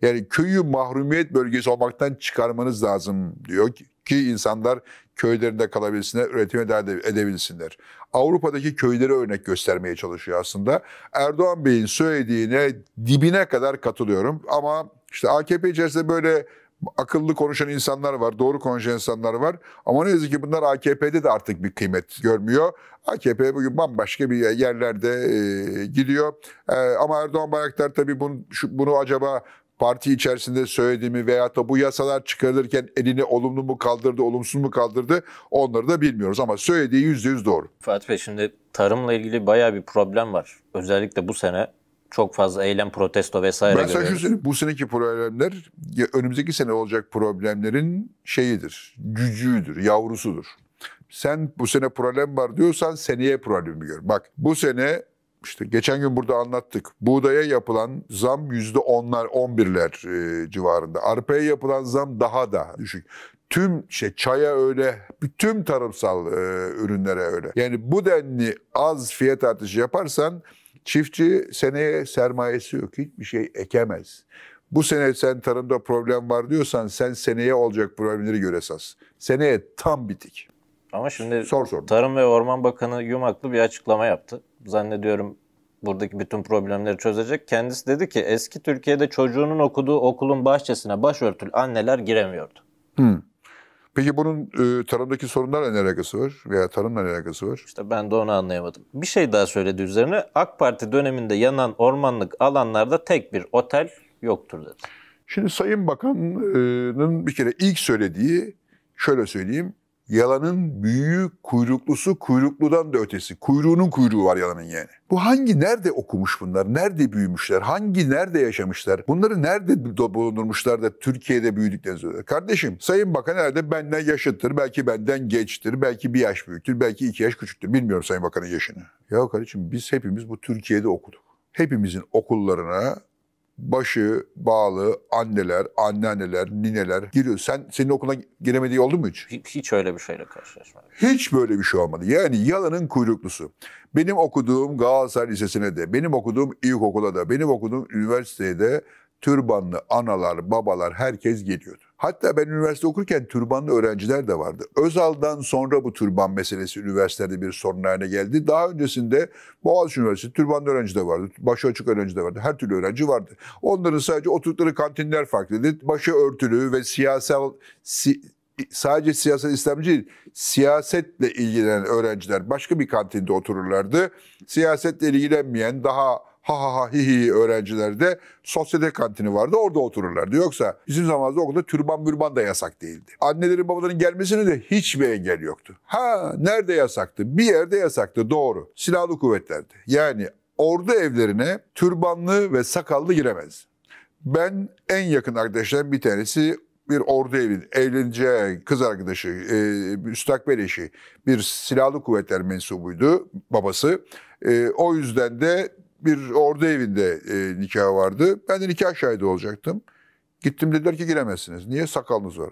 Yani köyü mahrumiyet bölgesi olmaktan çıkarmanız lazım diyor ki ki insanlar köylerinde kalabilsinler, üretim edebilsinler. Avrupa'daki köyleri örnek göstermeye çalışıyor aslında. Erdoğan Bey'in söylediğine dibine kadar katılıyorum ama işte AKP içerisinde böyle akıllı konuşan insanlar var, doğru konuşan insanlar var. Ama ne yazık ki bunlar AKP'de de artık bir kıymet görmüyor. AKP bugün bambaşka bir yerlerde e, gidiyor. E, ama Erdoğan Bayraktar tabii bunu, şu, bunu acaba parti içerisinde söylediğimi veya da bu yasalar çıkarılırken elini olumlu mu kaldırdı, olumsuz mu kaldırdı onları da bilmiyoruz ama söylediği yüzde yüz doğru. Fatih Bey şimdi tarımla ilgili bayağı bir problem var. Özellikle bu sene çok fazla eylem, protesto vesaire ben görüyoruz. Ben bu seneki problemler önümüzdeki sene olacak problemlerin şeyidir, gücüdür, yavrusudur. Sen bu sene problem var diyorsan seneye problemi gör. Bak bu sene işte geçen gün burada anlattık. Buğdaya yapılan zam yüzde onlar, on birler e, civarında. Arpaya yapılan zam daha da düşük. Tüm şey çaya öyle, tüm tarımsal e, ürünlere öyle. Yani bu denli az fiyat artışı yaparsan çiftçi seneye sermayesi yok. Hiçbir şey ekemez. Bu sene sen tarımda problem var diyorsan sen seneye olacak problemleri göre esas. Seneye tam bitik. Ama şimdi sor. Tarım ve Orman Bakanı Yumaklı bir açıklama yaptı zannediyorum buradaki bütün problemleri çözecek. Kendisi dedi ki eski Türkiye'de çocuğunun okuduğu okulun bahçesine başörtülü anneler giremiyordu. Hmm. Peki bunun e, tarımdaki sorunlarla ne alakası var veya tarımla ne alakası var? İşte ben de onu anlayamadım. Bir şey daha söyledi üzerine. AK Parti döneminde yanan ormanlık alanlarda tek bir otel yoktur dedi. Şimdi Sayın Bakan'ın e, bir kere ilk söylediği şöyle söyleyeyim. Yalanın büyüğü kuyruklusu kuyrukludan da ötesi. Kuyruğunun kuyruğu var yalanın yani. Bu hangi nerede okumuş bunlar? Nerede büyümüşler? Hangi nerede yaşamışlar? Bunları nerede bulundurmuşlar da Türkiye'de büyüdüklerini söylüyor. Kardeşim Sayın Bakan herhalde benden yaşıttır. Belki benden geçtir. Belki bir yaş büyüktür. Belki iki yaş küçüktür. Bilmiyorum Sayın Bakan'ın yaşını. Ya kardeşim biz hepimiz bu Türkiye'de okuduk. Hepimizin okullarına başı bağlı anneler, anneanneler, nineler giriyor. Sen senin okuluna giremediği oldu mu hiç? Hiç, öyle bir şeyle karşılaşmadım. Hiç böyle bir şey olmadı. Yani yalanın kuyruklusu. Benim okuduğum Galatasaray Lisesi'ne de, benim okuduğum ilkokula da, benim okuduğum üniversitede türbanlı analar, babalar herkes geliyordu. Hatta ben üniversite okurken türbanlı öğrenciler de vardı. Özal'dan sonra bu türban meselesi üniversitede bir sorun haline geldi. Daha öncesinde Boğaziçi Üniversitesi türbanlı öğrenci de vardı. Başı açık öğrenci de vardı. Her türlü öğrenci vardı. Onların sadece oturdukları kantinler farklıydı. Başı örtülü ve siyasal si, sadece siyasal İslamcı değil, siyasetle ilgilenen öğrenciler başka bir kantinde otururlardı. Siyasetle ilgilenmeyen, daha ha ha ha hi hi öğrencilerde sosyete kantini vardı orada otururlardı. Yoksa bizim zamanımızda okulda türban mürban da yasak değildi. Annelerin babaların gelmesine de hiçbir engel yoktu. Ha nerede yasaktı? Bir yerde yasaktı doğru. Silahlı kuvvetlerde. Yani ordu evlerine türbanlı ve sakallı giremez. Ben en yakın arkadaşlarım bir tanesi bir ordu evin evleneceği kız arkadaşı, e, müstakbel eşi bir silahlı kuvvetler mensubuydu babası. E, o yüzden de bir ordu evinde e, nikah vardı. Ben de nikah şahidi olacaktım. Gittim dediler ki giremezsiniz. Niye? Sakalınız var.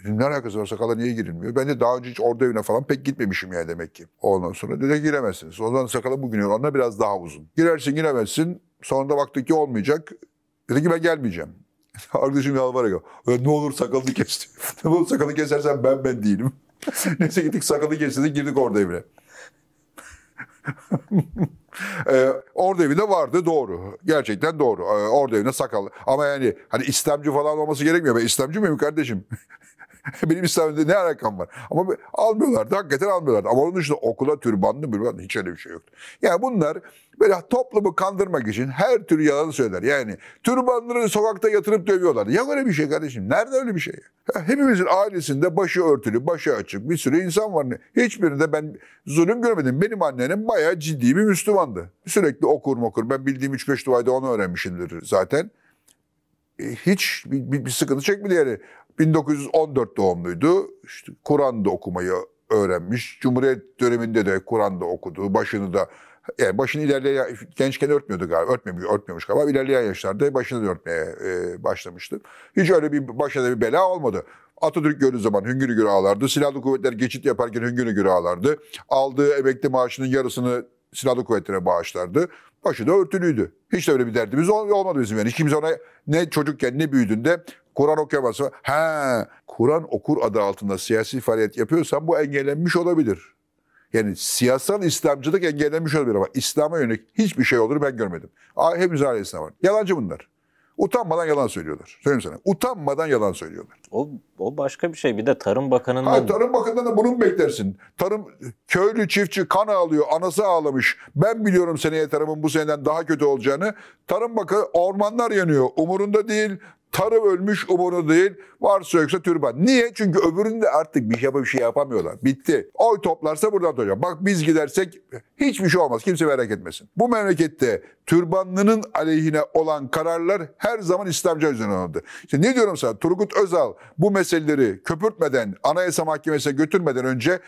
Dedim, ne alakası var sakala niye girilmiyor? Ben de daha önce hiç ordu evine falan pek gitmemişim yani demek ki. Ondan sonra dedi giremezsiniz. Ondan sakala bugün onda biraz daha uzun. Girersin giremezsin. Sonunda baktık ki olmayacak. Dedi ki ben gelmeyeceğim. Arkadaşım yalvarıyor. Ne olur sakalını kes. ne olur sakalını kesersen ben ben değilim. Neyse gittik sakalı kestirdik girdik orada evine. E, ee, orada evinde vardı doğru. Gerçekten doğru. E, ee, orada evinde sakal. Ama yani hani İslamcı falan olması gerekmiyor. Ben İslamcı mıyım kardeşim? Benim İslam'da ne alakam var? Ama almıyorlardı. Hakikaten almıyorlardı. Ama onun dışında okula türbanlı bürbanlı hiç öyle bir şey yoktu. Yani bunlar böyle toplumu kandırmak için her türlü yalanı söyler. Yani türbanları sokakta yatırıp dövüyorlardı. Ya öyle bir şey kardeşim. Nerede öyle bir şey? Ya hepimizin ailesinde başı örtülü, başı açık bir sürü insan var. Hiçbirinde ben zulüm görmedim. Benim annenim bayağı ciddi bir Müslümandı. Sürekli okur mokur. Ben bildiğim 3-5 duayda onu öğrenmişimdir zaten e, hiç bir, bir, bir sıkıntı çekmedi yani. 1914 doğumluydu. İşte Kur'an'da okumayı öğrenmiş. Cumhuriyet döneminde de Kur'an'da okudu. Başını da yani başını ilerleyen gençken örtmüyordu galiba. Örtmemiş, örtmemiş galiba. İlerleyen yaşlarda başını da örtmeye e, başlamıştı. Hiç öyle bir başına bir bela olmadı. Atatürk gördüğü zaman hüngür hüngür ağlardı. Silahlı kuvvetler geçit yaparken hüngür hüngür ağlardı. Aldığı emekli maaşının yarısını silahlı kuvvetlere bağışlardı. Başı da örtülüydü. Hiç de öyle bir derdimiz olmadı bizim yani. Hiç kimse ona ne çocukken ne büyüdüğünde Kur'an okuyamazsa ha Kur'an okur adı altında siyasi faaliyet yapıyorsan bu engellenmiş olabilir. Yani siyasal İslamcılık engellenmiş olabilir ama İslam'a yönelik hiçbir şey olur ben görmedim. Hepimiz ailesine var. Yalancı bunlar. Utanmadan yalan söylüyorlar. Söyleyeyim sana. Utanmadan yalan söylüyorlar. O, o başka bir şey. Bir de Tarım Bakanının. Hayır, Tarım Bakanı'ndan da bunu mu beklersin? Tarım, köylü çiftçi kan ağlıyor, anası ağlamış. Ben biliyorum seneye tarımın bu seneden daha kötü olacağını. Tarım Bakanı ormanlar yanıyor. Umurunda değil. Tarım ölmüş umunu değil. Varsa yoksa türban. Niye? Çünkü öbüründe artık bir şey, bir şey yapamıyorlar. Bitti. Oy toplarsa buradan dönüyor. Bak biz gidersek hiçbir şey olmaz. Kimse merak etmesin. Bu memlekette türbanlının aleyhine olan kararlar her zaman İslamca üzerine alındı. Şimdi ne diyorum sana? Turgut Özal bu meseleleri köpürtmeden, Anayasa Mahkemesi'ne götürmeden önce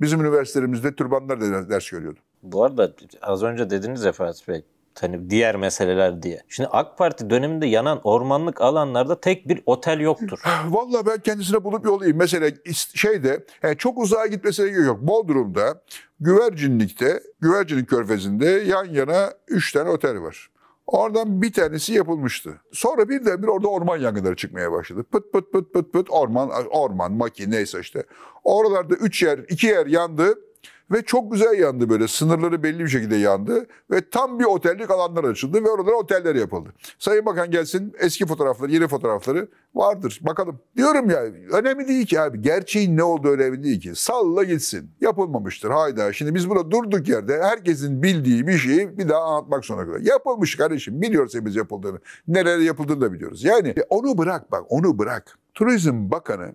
bizim üniversitelerimizde türbanlar ders görüyordu. Bu arada az önce dediniz ya Fatih Bey, hani diğer meseleler diye. Şimdi AK Parti döneminde yanan ormanlık alanlarda tek bir otel yoktur. Valla ben kendisine bulup yollayayım. Mesela şeyde yani çok uzağa gitmesine gerek yok. Bodrum'da güvercinlikte, güvercinlik körfezinde yan yana 3 tane otel var. Oradan bir tanesi yapılmıştı. Sonra birdenbire orada orman yangınları çıkmaya başladı. Pıt pıt pıt pıt pıt orman, orman, maki neyse işte. Oralarda üç yer, iki yer yandı. Ve çok güzel yandı böyle. Sınırları belli bir şekilde yandı. Ve tam bir otellik alanlar açıldı ve oralara oteller yapıldı. Sayın Bakan gelsin eski fotoğrafları, yeni fotoğrafları vardır. Bakalım. Diyorum ya önemli değil ki abi. Gerçeğin ne olduğu önemli değil ki. Salla gitsin. Yapılmamıştır. Hayda. Şimdi biz burada durduk yerde herkesin bildiği bir şeyi bir daha anlatmak zorunda kadar. Yapılmış kardeşim. Biliyoruz hepimiz yapıldığını. Nerelere yapıldığını da biliyoruz. Yani onu bırak bak. Onu bırak. Turizm Bakanı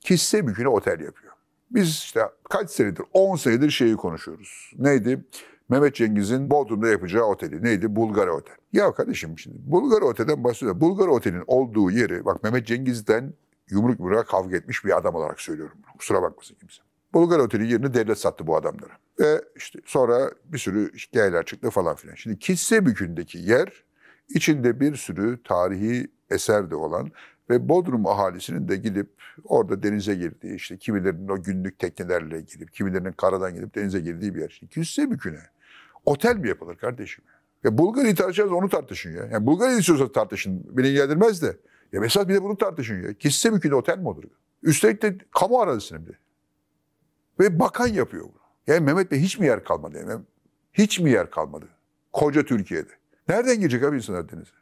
kişisel mülküne otel yapıyor. Biz işte kaç senedir, 10 senedir şeyi konuşuyoruz. Neydi? Mehmet Cengiz'in Bodrum'da yapacağı oteli. Neydi? Bulgar Otel. Ya kardeşim şimdi Bulgar Otel'den bahsediyorum. Bulgar Otel'in olduğu yeri, bak Mehmet Cengiz'den yumruk yumruğa kavga etmiş bir adam olarak söylüyorum bunu. Kusura bakmasın kimse. Bulgar Oteli yerini devlet sattı bu adamlara. Ve işte sonra bir sürü hikayeler çıktı falan filan. Şimdi Kisse Bükü'ndeki yer içinde bir sürü tarihi eser de olan ve Bodrum ahalisinin de gidip orada denize girdiği, işte kimilerinin o günlük teknelerle girip, kimilerinin karadan gidip denize girdiği bir yer. 200 Sebükü'ne otel mi yapılır kardeşim? Ya Bulgar tartışacağız onu tartışın ya. Yani Bulgari'yi istiyorsa tartışın. Beni ilgilendirmez de. Ya mesela bir de bunu tartışın ya. Kisse mümkün otel mi olur? Üstelik de kamu arazisinin bir. Ve bakan yapıyor bunu. Yani Mehmet Bey hiç mi yer kalmadı? Yani hiç mi yer kalmadı? Koca Türkiye'de. Nereden girecek abi insanlar denize?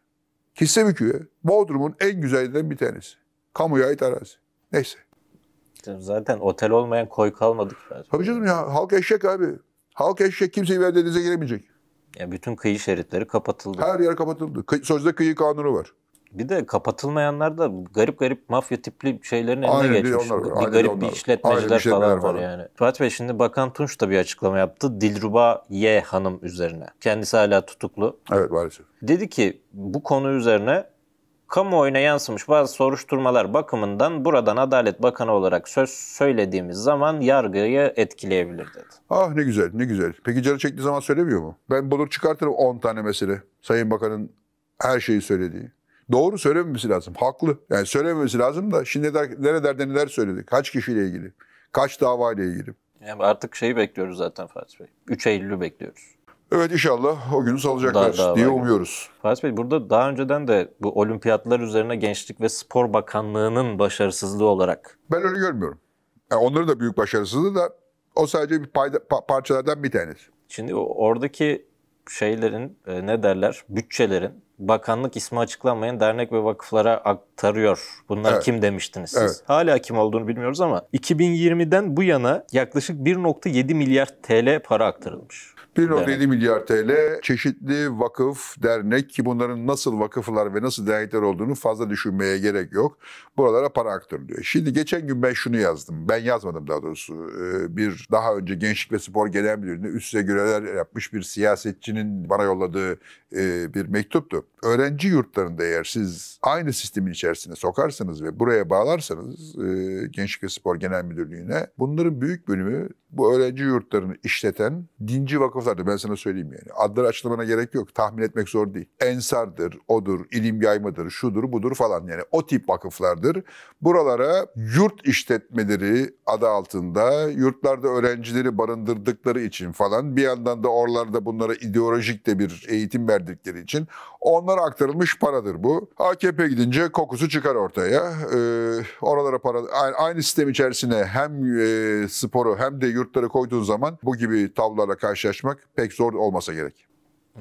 Hisse mülkü Bodrum'un en güzelinden bir tanesi. Kamuya ait arazi. Neyse. Zaten otel olmayan koy kalmadık. Bence. Tabii canım ya halk eşek abi. Halk eşek kimse İver Deniz'e giremeyecek. Ya bütün kıyı şeritleri kapatıldı. Her yer kapatıldı. sözde kıyı kanunu var. Bir de kapatılmayanlar da garip garip mafya tipli şeylerin eline aynen, geçmiş. Bir, onlar, bir garip onlar. bir işletmeciler, aynen, falan, falan var yani. Fuat Bey şimdi Bakan Tunç da bir açıklama yaptı. Dilruba Y hanım üzerine. Kendisi hala tutuklu. Evet maalesef. Dedi ki bu konu üzerine kamuoyuna yansımış bazı soruşturmalar bakımından buradan Adalet Bakanı olarak söz söylediğimiz zaman yargıyı etkileyebilir dedi. Ah ne güzel ne güzel. Peki canı çektiği zaman söylemiyor mu? Ben bulur çıkartırım 10 tane mesele. Sayın Bakan'ın her şeyi söylediği. Doğru söylememesi lazım. Haklı. Yani söylememesi lazım da şimdi der, nere neler söyledi? Kaç kişiyle ilgili? Kaç dava ile ilgili? Yani artık şeyi bekliyoruz zaten Fatih Bey. 3 Eylül'ü bekliyoruz. Evet inşallah o günü salacaklar daha, daha diye umuyoruz. Fatih Bey burada daha önceden de bu olimpiyatlar üzerine Gençlik ve Spor Bakanlığı'nın başarısızlığı olarak. Ben öyle görmüyorum. Yani onların da büyük başarısızlığı da o sadece bir payda, pa- parçalardan bir tanesi. Şimdi oradaki şeylerin e, ne derler bütçelerin bakanlık ismi açıklanmayan dernek ve vakıflara aktarıyor. Bunlar evet. kim demiştiniz siz? Evet. Hala kim olduğunu bilmiyoruz ama 2020'den bu yana yaklaşık 1.7 milyar TL para aktarılmış. 1.7 evet. milyar TL çeşitli vakıf, dernek ki bunların nasıl vakıflar ve nasıl dernekler olduğunu fazla düşünmeye gerek yok. Buralara para aktarılıyor. Şimdi geçen gün ben şunu yazdım. Ben yazmadım daha doğrusu. Ee, bir daha önce Gençlik ve Spor Genel Müdürlüğü'nde üstüne göreler yapmış bir siyasetçinin bana yolladığı e, bir mektuptu. Öğrenci yurtlarında eğer siz aynı sistemin içerisine sokarsanız ve buraya bağlarsanız e, Gençlik ve Spor Genel Müdürlüğü'ne bunların büyük bölümü bu öğrenci yurtlarını işleten dinci vakıflardır. Ben sana söyleyeyim yani. Adları açıklamana gerek yok. Tahmin etmek zor değil. Ensardır, odur, ilim yaymadır, şudur, budur falan yani. O tip vakıflardır. Buralara yurt işletmeleri adı altında yurtlarda öğrencileri barındırdıkları için falan bir yandan da oralarda bunlara ideolojik de bir eğitim verdikleri için onlara aktarılmış paradır bu. AKP gidince kokusu çıkar ortaya. Ee, oralara para aynı sistem içerisine hem e, sporu hem de yurt Yurtlara koyduğun zaman bu gibi tavlarla karşılaşmak pek zor olmasa gerek.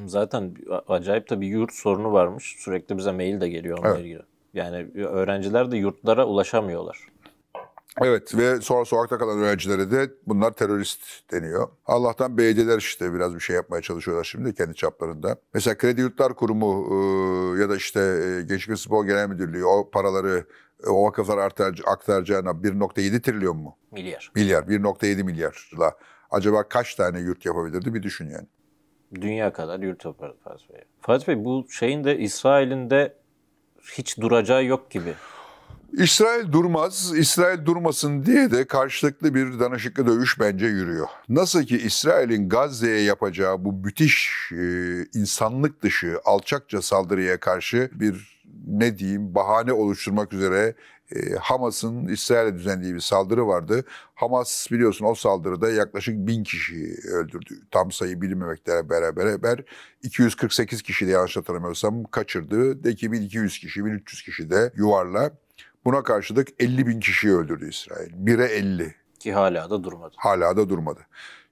Zaten acayip tabii yurt sorunu varmış. Sürekli bize mail de geliyor onunla evet. ilgili. Yani öğrenciler de yurtlara ulaşamıyorlar. Evet ve sonra sokakta kalan öğrencilere de bunlar terörist deniyor. Allah'tan belediyeler işte biraz bir şey yapmaya çalışıyorlar şimdi kendi çaplarında. Mesela Kredi Yurtlar Kurumu e, ya da işte e, Gençlik ve Spor Genel Müdürlüğü o paraları e, o vakıflara aktaracağına 1.7 trilyon mu? Milyar. Milyar, 1.7 milyarla. Acaba kaç tane yurt yapabilirdi bir düşün yani. Dünya kadar yurt yapardı Fatih Bey. Fatih Bey bu şeyin de İsrail'in de hiç duracağı yok gibi. İsrail durmaz, İsrail durmasın diye de karşılıklı bir danışıklı dövüş bence yürüyor. Nasıl ki İsrail'in Gazze'ye yapacağı bu müthiş e, insanlık dışı alçakça saldırıya karşı bir ne diyeyim bahane oluşturmak üzere e, Hamas'ın İsrail'e düzenlediği bir saldırı vardı. Hamas biliyorsun o saldırıda yaklaşık bin kişi öldürdü. Tam sayı bilinmemekle beraber 248 kişi de yanlış hatırlamıyorsam kaçırdı. De ki 1200 kişi, 1300 kişi de yuvarla. Buna karşılık 50 bin kişiyi öldürdü İsrail. Bire 50. Ki hala da durmadı. Hala da durmadı.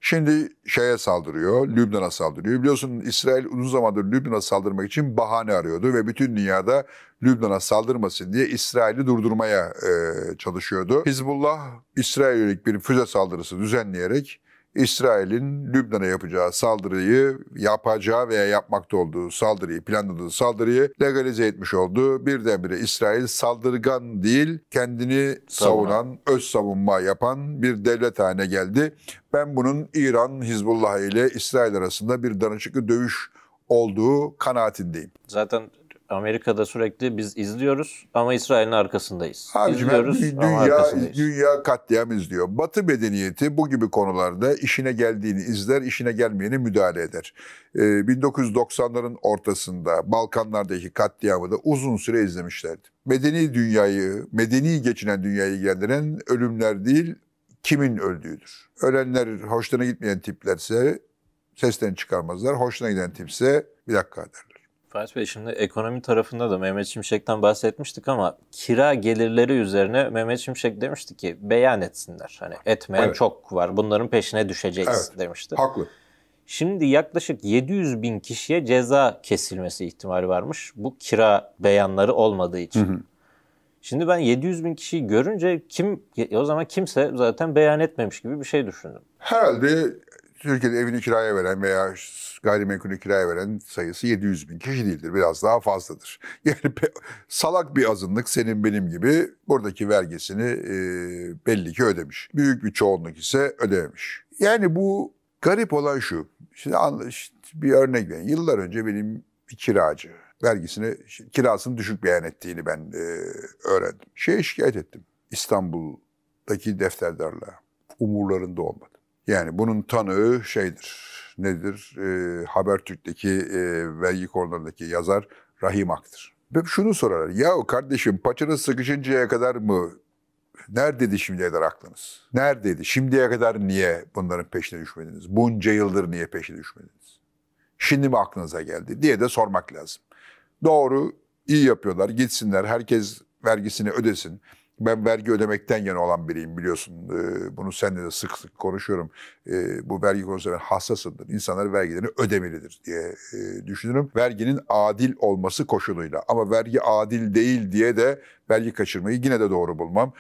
Şimdi şeye saldırıyor, Lübnan'a saldırıyor. Biliyorsun İsrail uzun zamandır Lübnan'a saldırmak için bahane arıyordu ve bütün dünyada Lübnan'a saldırmasın diye İsrail'i durdurmaya e, çalışıyordu. Hizbullah, İsrail bir füze saldırısı düzenleyerek İsrail'in Lübnan'a yapacağı saldırıyı, yapacağı veya yapmakta olduğu saldırıyı, planladığı saldırıyı legalize etmiş oldu. Birdenbire İsrail saldırgan değil, kendini savunan, öz savunma yapan bir devlet haline geldi. Ben bunun İran, Hizbullah ile İsrail arasında bir danışıklı dövüş olduğu kanaatindeyim. Zaten Amerika'da sürekli biz izliyoruz ama İsrail'in arkasındayız. Abicim, izliyoruz dü- dünya, ama arkasındayız. Dünya katliam izliyor. Batı medeniyeti bu gibi konularda işine geldiğini izler, işine gelmeyeni müdahale eder. Ee, 1990'ların ortasında Balkanlardaki katliamı da uzun süre izlemişlerdi. Medeni dünyayı, medeni geçinen dünyayı ilgilendiren ölümler değil, kimin öldüğüdür. Ölenler hoşlarına gitmeyen tiplerse sesten çıkarmazlar. Hoşuna giden tipse bir dakika der. Fatih Bey şimdi ekonomi tarafında da Mehmet Şimşek'ten bahsetmiştik ama kira gelirleri üzerine Mehmet Şimşek demişti ki beyan etsinler. Hani etmeyen evet. çok var bunların peşine düşeceğiz evet. demişti. Haklı. Şimdi yaklaşık 700 bin kişiye ceza kesilmesi ihtimali varmış bu kira beyanları olmadığı için. Hı hı. Şimdi ben 700 bin kişiyi görünce kim o zaman kimse zaten beyan etmemiş gibi bir şey düşündüm. Herhalde Türkiye'de evini kiraya veren veya gayrimenkulü kiraya veren sayısı 700 bin kişi değildir. Biraz daha fazladır. Yani salak bir azınlık senin benim gibi buradaki vergisini e, belli ki ödemiş. Büyük bir çoğunluk ise ödememiş. Yani bu garip olan şu. Şimdi, anla, bir örnek vereyim. Yıllar önce benim bir kiracı vergisini, kirasını düşük beyan ettiğini ben e, öğrendim. Şeye şikayet ettim. İstanbul'daki defterdarlığa. Umurlarında olmadı. Yani bunun tanığı şeydir. Nedir? E, Habertürk'teki e, vergi konularındaki yazar Rahim Ak'tır. Ve şunu sorarlar. Ya kardeşim paçanız sıkışıncaya kadar mı? Neredeydi şimdiye kadar aklınız? Neredeydi? Şimdiye kadar niye bunların peşine düşmediniz? Bunca yıldır niye peşine düşmediniz? Şimdi mi aklınıza geldi diye de sormak lazım. Doğru, iyi yapıyorlar. Gitsinler, herkes vergisini ödesin. Ben vergi ödemekten yana olan biriyim biliyorsun. Ee, bunu seninle de sık sık konuşuyorum. Ee, bu vergi konusunda ben hassasımdır. İnsanlar vergilerini ödemelidir diye e, düşünürüm. Verginin adil olması koşuluyla. Ama vergi adil değil diye de vergi kaçırmayı yine de doğru bulmam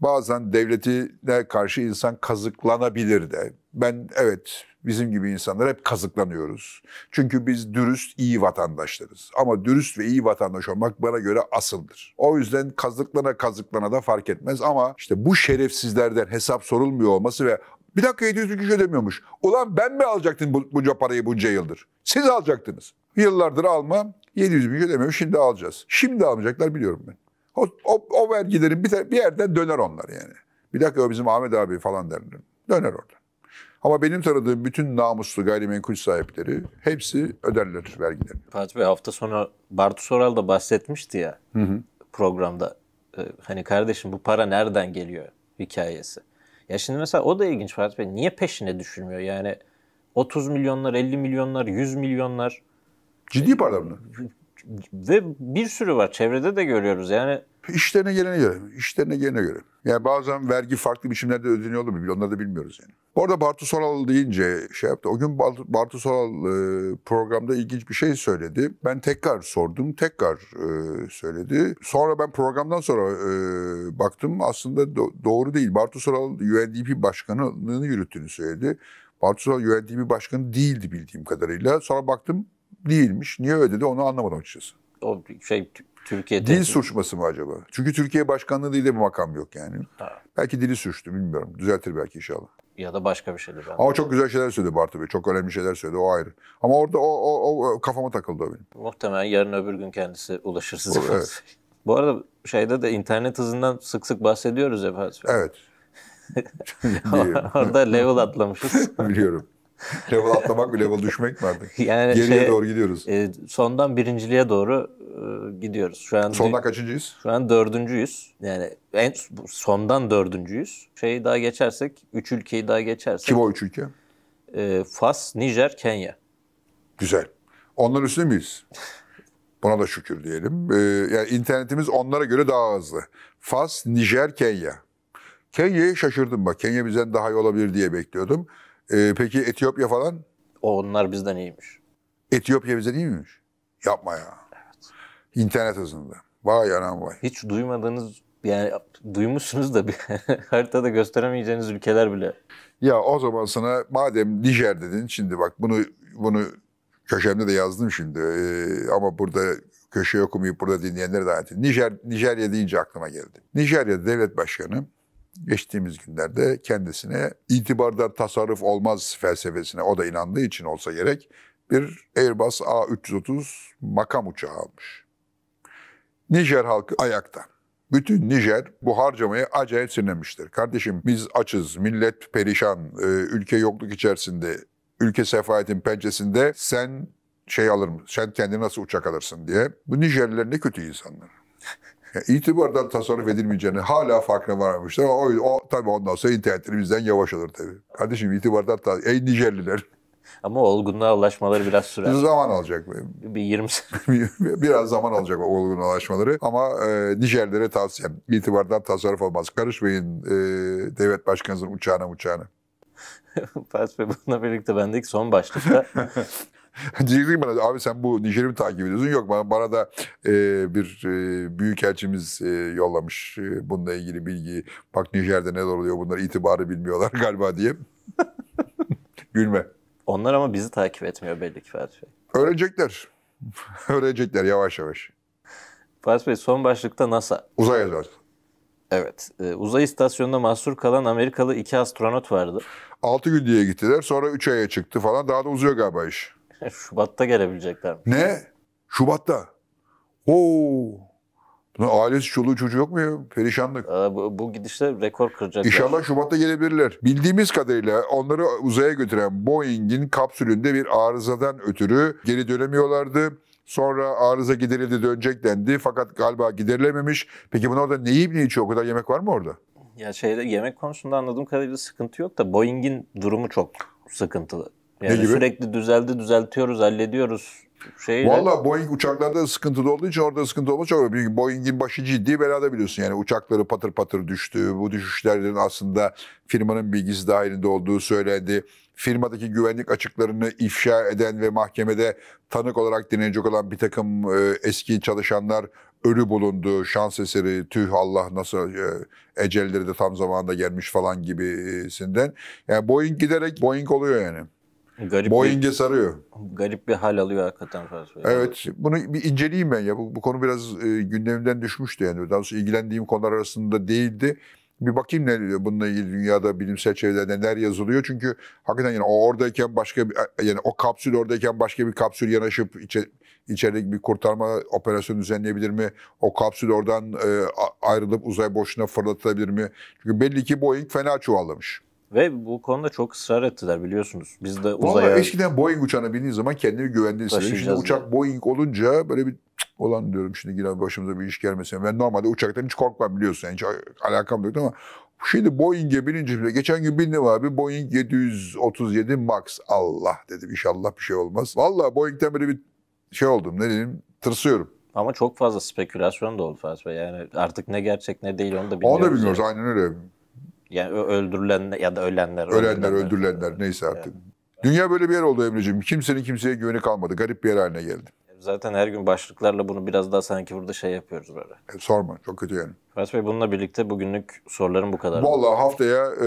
bazen devletine karşı insan kazıklanabilir de. Ben evet bizim gibi insanlar hep kazıklanıyoruz. Çünkü biz dürüst, iyi vatandaşlarız. Ama dürüst ve iyi vatandaş olmak bana göre asıldır. O yüzden kazıklana kazıklana da fark etmez ama işte bu şerefsizlerden hesap sorulmuyor olması ve bir dakika 700 kişi ödemiyormuş. Ulan ben mi alacaktım bu, bunca parayı bunca yıldır? Siz alacaktınız. Yıllardır alma 700 bin ödemiyor. Şimdi alacağız. Şimdi almayacaklar biliyorum ben. O, o, o vergilerin bir, bir yerden döner onlar yani. Bir dakika o bizim Ahmet abi falan derler. Döner oradan. Ama benim tanıdığım bütün namuslu gayrimenkul sahipleri hepsi öderler vergileri. Fatih Bey hafta sonu Bartu Soral da bahsetmişti ya hı hı. programda. Ee, hani kardeşim bu para nereden geliyor hikayesi. Ya şimdi mesela o da ilginç Fatih Bey. Niye peşine düşünmüyor? Yani 30 milyonlar, 50 milyonlar, 100 milyonlar. Ciddi para mı? Ve bir sürü var. Çevrede de görüyoruz yani. İşlerine gelene göre. İşlerine gelene göre. Yani bazen vergi farklı biçimlerde ödeniyor olabilir. Onları da bilmiyoruz yani. Orada Bartu Soral deyince şey yaptı. O gün Bartu Soral e, programda ilginç bir şey söyledi. Ben tekrar sordum, tekrar e, söyledi. Sonra ben programdan sonra e, baktım aslında doğru değil. Bartu Soral UNDP başkanlığını yürüttüğünü söyledi. Bartu Soral UNDP başkanı değildi bildiğim kadarıyla. Sonra baktım değilmiş. Niye ödedi onu anlamadım açıkçası. O şey Türkiye'de... Dil suçması mı acaba? Çünkü Türkiye Başkanlığı diye bir makam yok yani. Ha. Belki dili suçtu bilmiyorum. Düzeltir belki inşallah. Ya da başka bir şeydir. Ama çok güzel şeyler söyledi Bartu Bey. Çok önemli şeyler söyledi. O ayrı. Ama orada o, o, o kafama takıldı o benim. Muhtemelen yarın öbür gün kendisi ulaşır size. Evet. Bu arada şeyde de internet hızından sık sık bahsediyoruz ya. Evet. Orada level atlamışız. Biliyorum. level atlamak mı, level düşmek mi artık? Yani Geriye şey, doğru gidiyoruz. E, sondan birinciliğe doğru e, gidiyoruz. Şu an Sondan kaçıncıyız? Şu an dördüncüyüz. Yani en sondan dördüncüyüz. Şeyi daha geçersek, üç ülkeyi daha geçersek. Kim o üç ülke? E, Fas, Nijer, Kenya. Güzel. Onların üstüne miyiz? Buna da şükür diyelim. Ee, yani internetimiz onlara göre daha hızlı. Fas, Nijer, Kenya. Kenya'ya şaşırdım bak. Kenya bizden daha iyi olabilir diye bekliyordum. Ee, peki Etiyopya falan? O Onlar bizden iyiymiş. Etiyopya bizden iyi Yapma ya. Evet. İnternet hızında. Vay anam vay. Hiç duymadığınız yani duymuşsunuz da bir haritada gösteremeyeceğiniz ülkeler bile. Ya o zaman sana madem Nijer dedin şimdi bak bunu bunu köşemde de yazdım şimdi ee, ama burada köşe okumayıp burada dinleyenlere davet edeyim. Nijer, Nijerya deyince aklıma geldi. Nijerya devlet başkanı geçtiğimiz günlerde kendisine itibardan tasarruf olmaz felsefesine o da inandığı için olsa gerek bir Airbus A330 makam uçağı almış. Nijer halkı ayakta. Bütün Nijer bu harcamaya acayip sinirlenmiştir. Kardeşim biz açız, millet perişan, e, ülke yokluk içerisinde, ülke sefahetin pençesinde sen şey alır mı? Sen kendini nasıl uçak alırsın diye. Bu Nijerliler ne kötü insanlar itibardan tasarruf edilmeyeceğini hala farkına varmışlar. o, o tabii ondan sonra internetleri bizden yavaş olur tabii. Kardeşim itibardan tasarruf. Ey Nijerliler. Ama olgunluğa ulaşmaları biraz sürer. Bir zaman alacak. Bir 20 sene. biraz zaman alacak olgunluğa ulaşmaları. Ama e, Nijerlere tavsiyem. İtibardan tasarruf olmaz. Karışmayın e, devlet başkanınızın uçağına uçağına. Fas ve bununla birlikte bendeki son başlıkta Diyecek bana abi sen bu Nijer'i mi takip ediyorsun? Yok bana, bana da e, bir e, büyükelçimiz e, yollamış e, bununla ilgili bilgi Bak Nijer'de ne oluyor bunlar itibarı bilmiyorlar galiba diye. Gülme. Onlar ama bizi takip etmiyor belli ki Fatih Bey. Öğrenecekler. Öğrenecekler yavaş yavaş. Fatih Bey son başlıkta NASA. Uzay ajansı. Evet. E, uzay istasyonunda mahsur kalan Amerikalı iki astronot vardı. 6 gün diye gittiler. Sonra 3 aya çıktı falan. Daha da uzuyor galiba iş. Şubat'ta gelebilecekler mi? Ne? Şubat'ta. Oo. Bunun ailesi, çoluğu, çocuğu yok mu ya? Perişanlık. Aa, ee, bu, bu gidişle rekor kıracaklar. İnşallah Şubat'ta gelebilirler. Bildiğimiz kadarıyla onları uzaya götüren Boeing'in kapsülünde bir arızadan ötürü geri dönemiyorlardı. Sonra arıza giderildi dönecek dendi fakat galiba giderilememiş. Peki bunlar orada ne yiyip ne içiyor? O kadar yemek var mı orada? Ya şeyde yemek konusunda anladığım kadarıyla sıkıntı yok da Boeing'in durumu çok sıkıntılı. Yani gibi? Sürekli düzeldi, düzeltiyoruz, hallediyoruz. Şeyle. Vallahi Boeing uçaklarda sıkıntı olduğu için orada sıkıntı olmuş çok. Çünkü Boeing'in başı ciddi belada biliyorsun. Yani uçakları patır patır düştü. Bu düşüşlerin aslında firmanın bilgisi dahilinde olduğu söylendi. Firmadaki güvenlik açıklarını ifşa eden ve mahkemede tanık olarak dinlenecek olan bir takım e, eski çalışanlar ölü bulundu. Şans eseri tüh Allah nasıl e, ecelleri de tam zamanında gelmiş falan gibisinden. Yani Boeing giderek Boeing oluyor yani. Garip Boeing'e sarıyor. Garip bir hal alıyor hakikaten François. Evet. Bunu bir inceleyeyim ben ya. Bu, bu konu biraz e, gündemimden düşmüştü yani. Daha doğrusu ilgilendiğim konular arasında değildi. Bir bakayım ne diyor bununla ilgili dünyada bilimsel çevrelerde neler yazılıyor. Çünkü hakikaten yani o oradayken başka bir, yani o kapsül oradayken başka bir kapsül yanaşıp içe, içerideki bir kurtarma operasyonu düzenleyebilir mi? O kapsül oradan e, ayrılıp uzay boşluğuna fırlatılabilir mi? Çünkü belli ki Boeing fena çuvallamış. Ve bu konuda çok ısrar ettiler biliyorsunuz. Biz de uzaya... Vallahi eskiden Boeing uçağına bindiğin zaman kendini güvende hissediyorsun. Şimdi uçak diye. Boeing olunca böyle bir olan diyorum şimdi yine başımıza bir iş gelmesin. Ben normalde uçaktan hiç korkmam biliyorsun. Yani hiç alakam yok ama şimdi Boeing'e binince bile geçen gün bindim abi Boeing 737 Max Allah dedim inşallah bir şey olmaz. Vallahi Boeing'den böyle bir şey oldum ne diyeyim tırsıyorum. Ama çok fazla spekülasyon da oldu Fatih Yani artık ne gerçek ne değil onu da bilmiyoruz. Onu da bilmiyoruz yani. aynen öyle. Yani öldürülenler ya da ölenler. Ölenler, öldürülenler, öldürülenler neyse artık. Yani. Dünya böyle bir yer oldu Emre'ciğim. Kimsenin kimseye güveni kalmadı. Garip bir yer haline geldi. Zaten her gün başlıklarla bunu biraz daha sanki burada şey yapıyoruz böyle. E, sorma çok kötü yani. Murat Bey bununla birlikte bugünlük sorularım bu kadar. Valla haftaya e,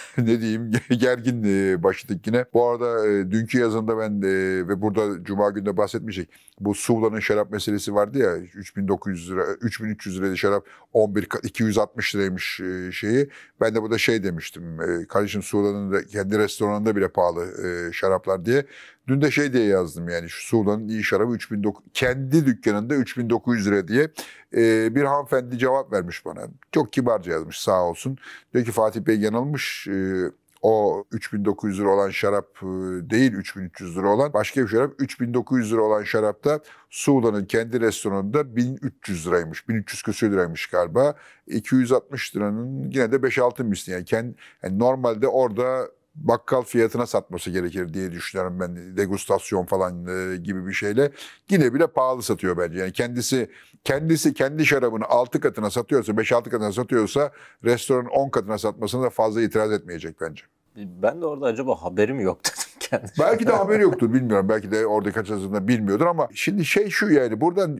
ne diyeyim gergin e, başladık yine. Bu arada e, dünkü yazında ben e, ve burada Cuma günde bahsetmiştik. Bu Suğla'nın şarap meselesi vardı ya 3900 lira, 3300 liraydı şarap 11 260 liraymış e, şeyi. Ben de burada şey demiştim. E, kardeşim Suğla'nın kendi restoranında bile pahalı e, şaraplar diye. Dün de şey diye yazdım yani şu Suğla'nın iyi şarabı 3900 kendi dükkanında 3900 lira diye e, bir hanımefendi cevap ver göndermiş bana. Çok kibarca yazmış sağ olsun. Diyor ki Fatih Bey yanılmış. Ee, o 3900 lira olan şarap e, değil 3300 lira olan başka bir şarap 3900 lira olan şarap da Suğla'nın kendi restoranında 1300 liraymış 1300 küsür liraymış galiba 260 liranın yine de 5-6 misli yani, kendi, yani normalde orada bakkal fiyatına satması gerekir diye düşünüyorum ben. Degustasyon falan e, gibi bir şeyle yine bile pahalı satıyor bence. Yani kendisi kendisi kendi şarabını 6 katına satıyorsa, 5-6 katına satıyorsa restoran 10 katına satmasına da fazla itiraz etmeyecek bence. Ben de orada acaba haberim yok dedim kendi. Belki de haberi yoktur bilmiyorum. Belki de oradaki açısından bilmiyordur ama şimdi şey şu yani buradan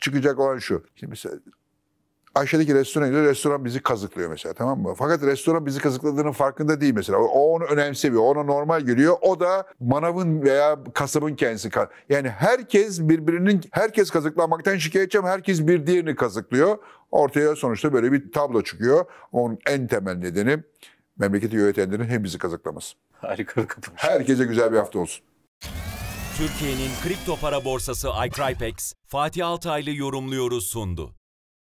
çıkacak olan şu. Şimdi mesela Aşağıdaki restoran gidiyor. Restoran bizi kazıklıyor mesela tamam mı? Fakat restoran bizi kazıkladığının farkında değil mesela. O onu önemsemiyor. Ona normal geliyor. O da manavın veya kasabın kendisi. Yani herkes birbirinin herkes kazıklanmaktan şikayetçi ama herkes bir diğerini kazıklıyor. Ortaya sonuçta böyle bir tablo çıkıyor. Onun en temel nedeni memleketi yönetenlerin hem bizi kazıklaması. Harika bir kapanış. Herkese güzel bir hafta olsun. Türkiye'nin kripto para borsası iCrypex, Fatih Altaylı yorumluyoruz sundu.